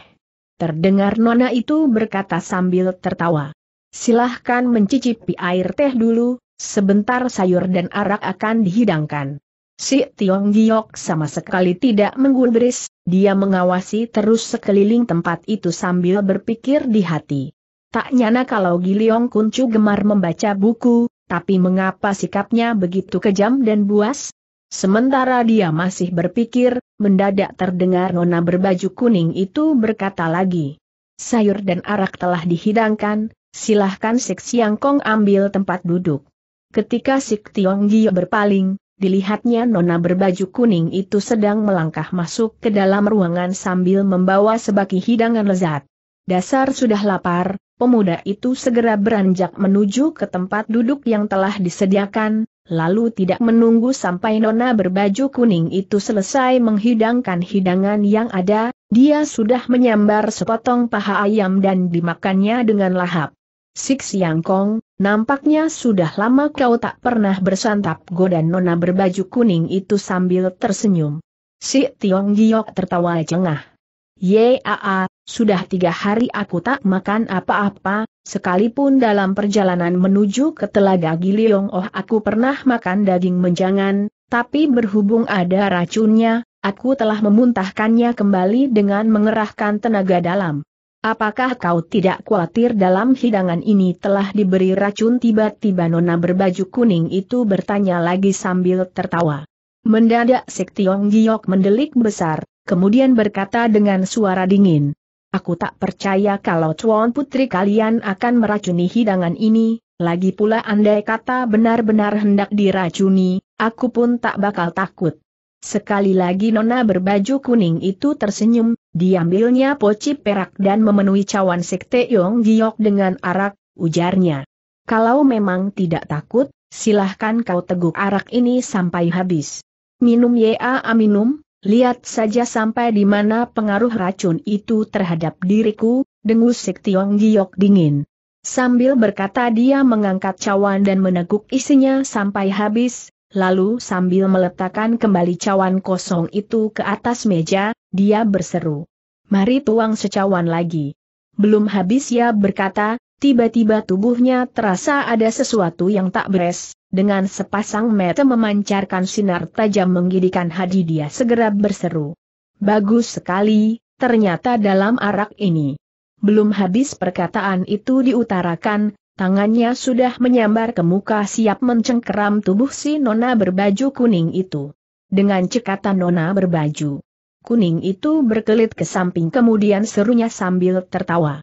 Terdengar Nona itu berkata sambil tertawa. Silahkan mencicipi air teh dulu, Sebentar sayur dan arak akan dihidangkan. Si Tiong Giok sama sekali tidak menggubris, dia mengawasi terus sekeliling tempat itu sambil berpikir di hati. Tak nyana kalau Giliong Kuncu gemar membaca buku, tapi mengapa sikapnya begitu kejam dan buas? Sementara dia masih berpikir, mendadak terdengar nona berbaju kuning itu berkata lagi. Sayur dan arak telah dihidangkan, silahkan Sik Siang Kong ambil tempat duduk. Ketika Sik Tiong Gi berpaling, dilihatnya Nona berbaju kuning itu sedang melangkah masuk ke dalam ruangan sambil membawa sebaki hidangan lezat. Dasar sudah lapar, pemuda itu segera beranjak menuju ke tempat duduk yang telah disediakan, lalu tidak menunggu sampai Nona berbaju kuning itu selesai menghidangkan hidangan yang ada, dia sudah menyambar sepotong paha ayam dan dimakannya dengan lahap. Sik Siang Kong, Nampaknya sudah lama kau tak pernah bersantap godan nona berbaju kuning itu sambil tersenyum. Si Tiong Giok tertawa jengah. Yaa, sudah tiga hari aku tak makan apa-apa, sekalipun dalam perjalanan menuju ke Telaga Giliong oh aku pernah makan daging menjangan, tapi berhubung ada racunnya, aku telah memuntahkannya kembali dengan mengerahkan tenaga dalam. Apakah kau tidak khawatir dalam hidangan ini telah diberi racun tiba-tiba nona berbaju kuning itu bertanya lagi sambil tertawa. Mendadak Sektiong Giok mendelik besar, kemudian berkata dengan suara dingin. Aku tak percaya kalau cuan Putri kalian akan meracuni hidangan ini, lagi pula andai kata benar-benar hendak diracuni, aku pun tak bakal takut. Sekali lagi nona berbaju kuning itu tersenyum, Diambilnya poci perak dan memenuhi cawan sekte Yong Giok dengan arak, ujarnya. Kalau memang tidak takut, silahkan kau teguk arak ini sampai habis. Minum ya minum, lihat saja sampai di mana pengaruh racun itu terhadap diriku, dengus sekte Yong Giok dingin. Sambil berkata dia mengangkat cawan dan meneguk isinya sampai habis, lalu sambil meletakkan kembali cawan kosong itu ke atas meja, dia berseru. Mari tuang secawan lagi. Belum habis ia berkata, tiba-tiba tubuhnya terasa ada sesuatu yang tak beres, dengan sepasang mata memancarkan sinar tajam menggidikan Hadi dia segera berseru. Bagus sekali, ternyata dalam arak ini. Belum habis perkataan itu diutarakan, tangannya sudah menyambar ke muka siap mencengkeram tubuh si nona berbaju kuning itu. Dengan cekatan nona berbaju Kuning itu berkelit ke samping kemudian serunya sambil tertawa.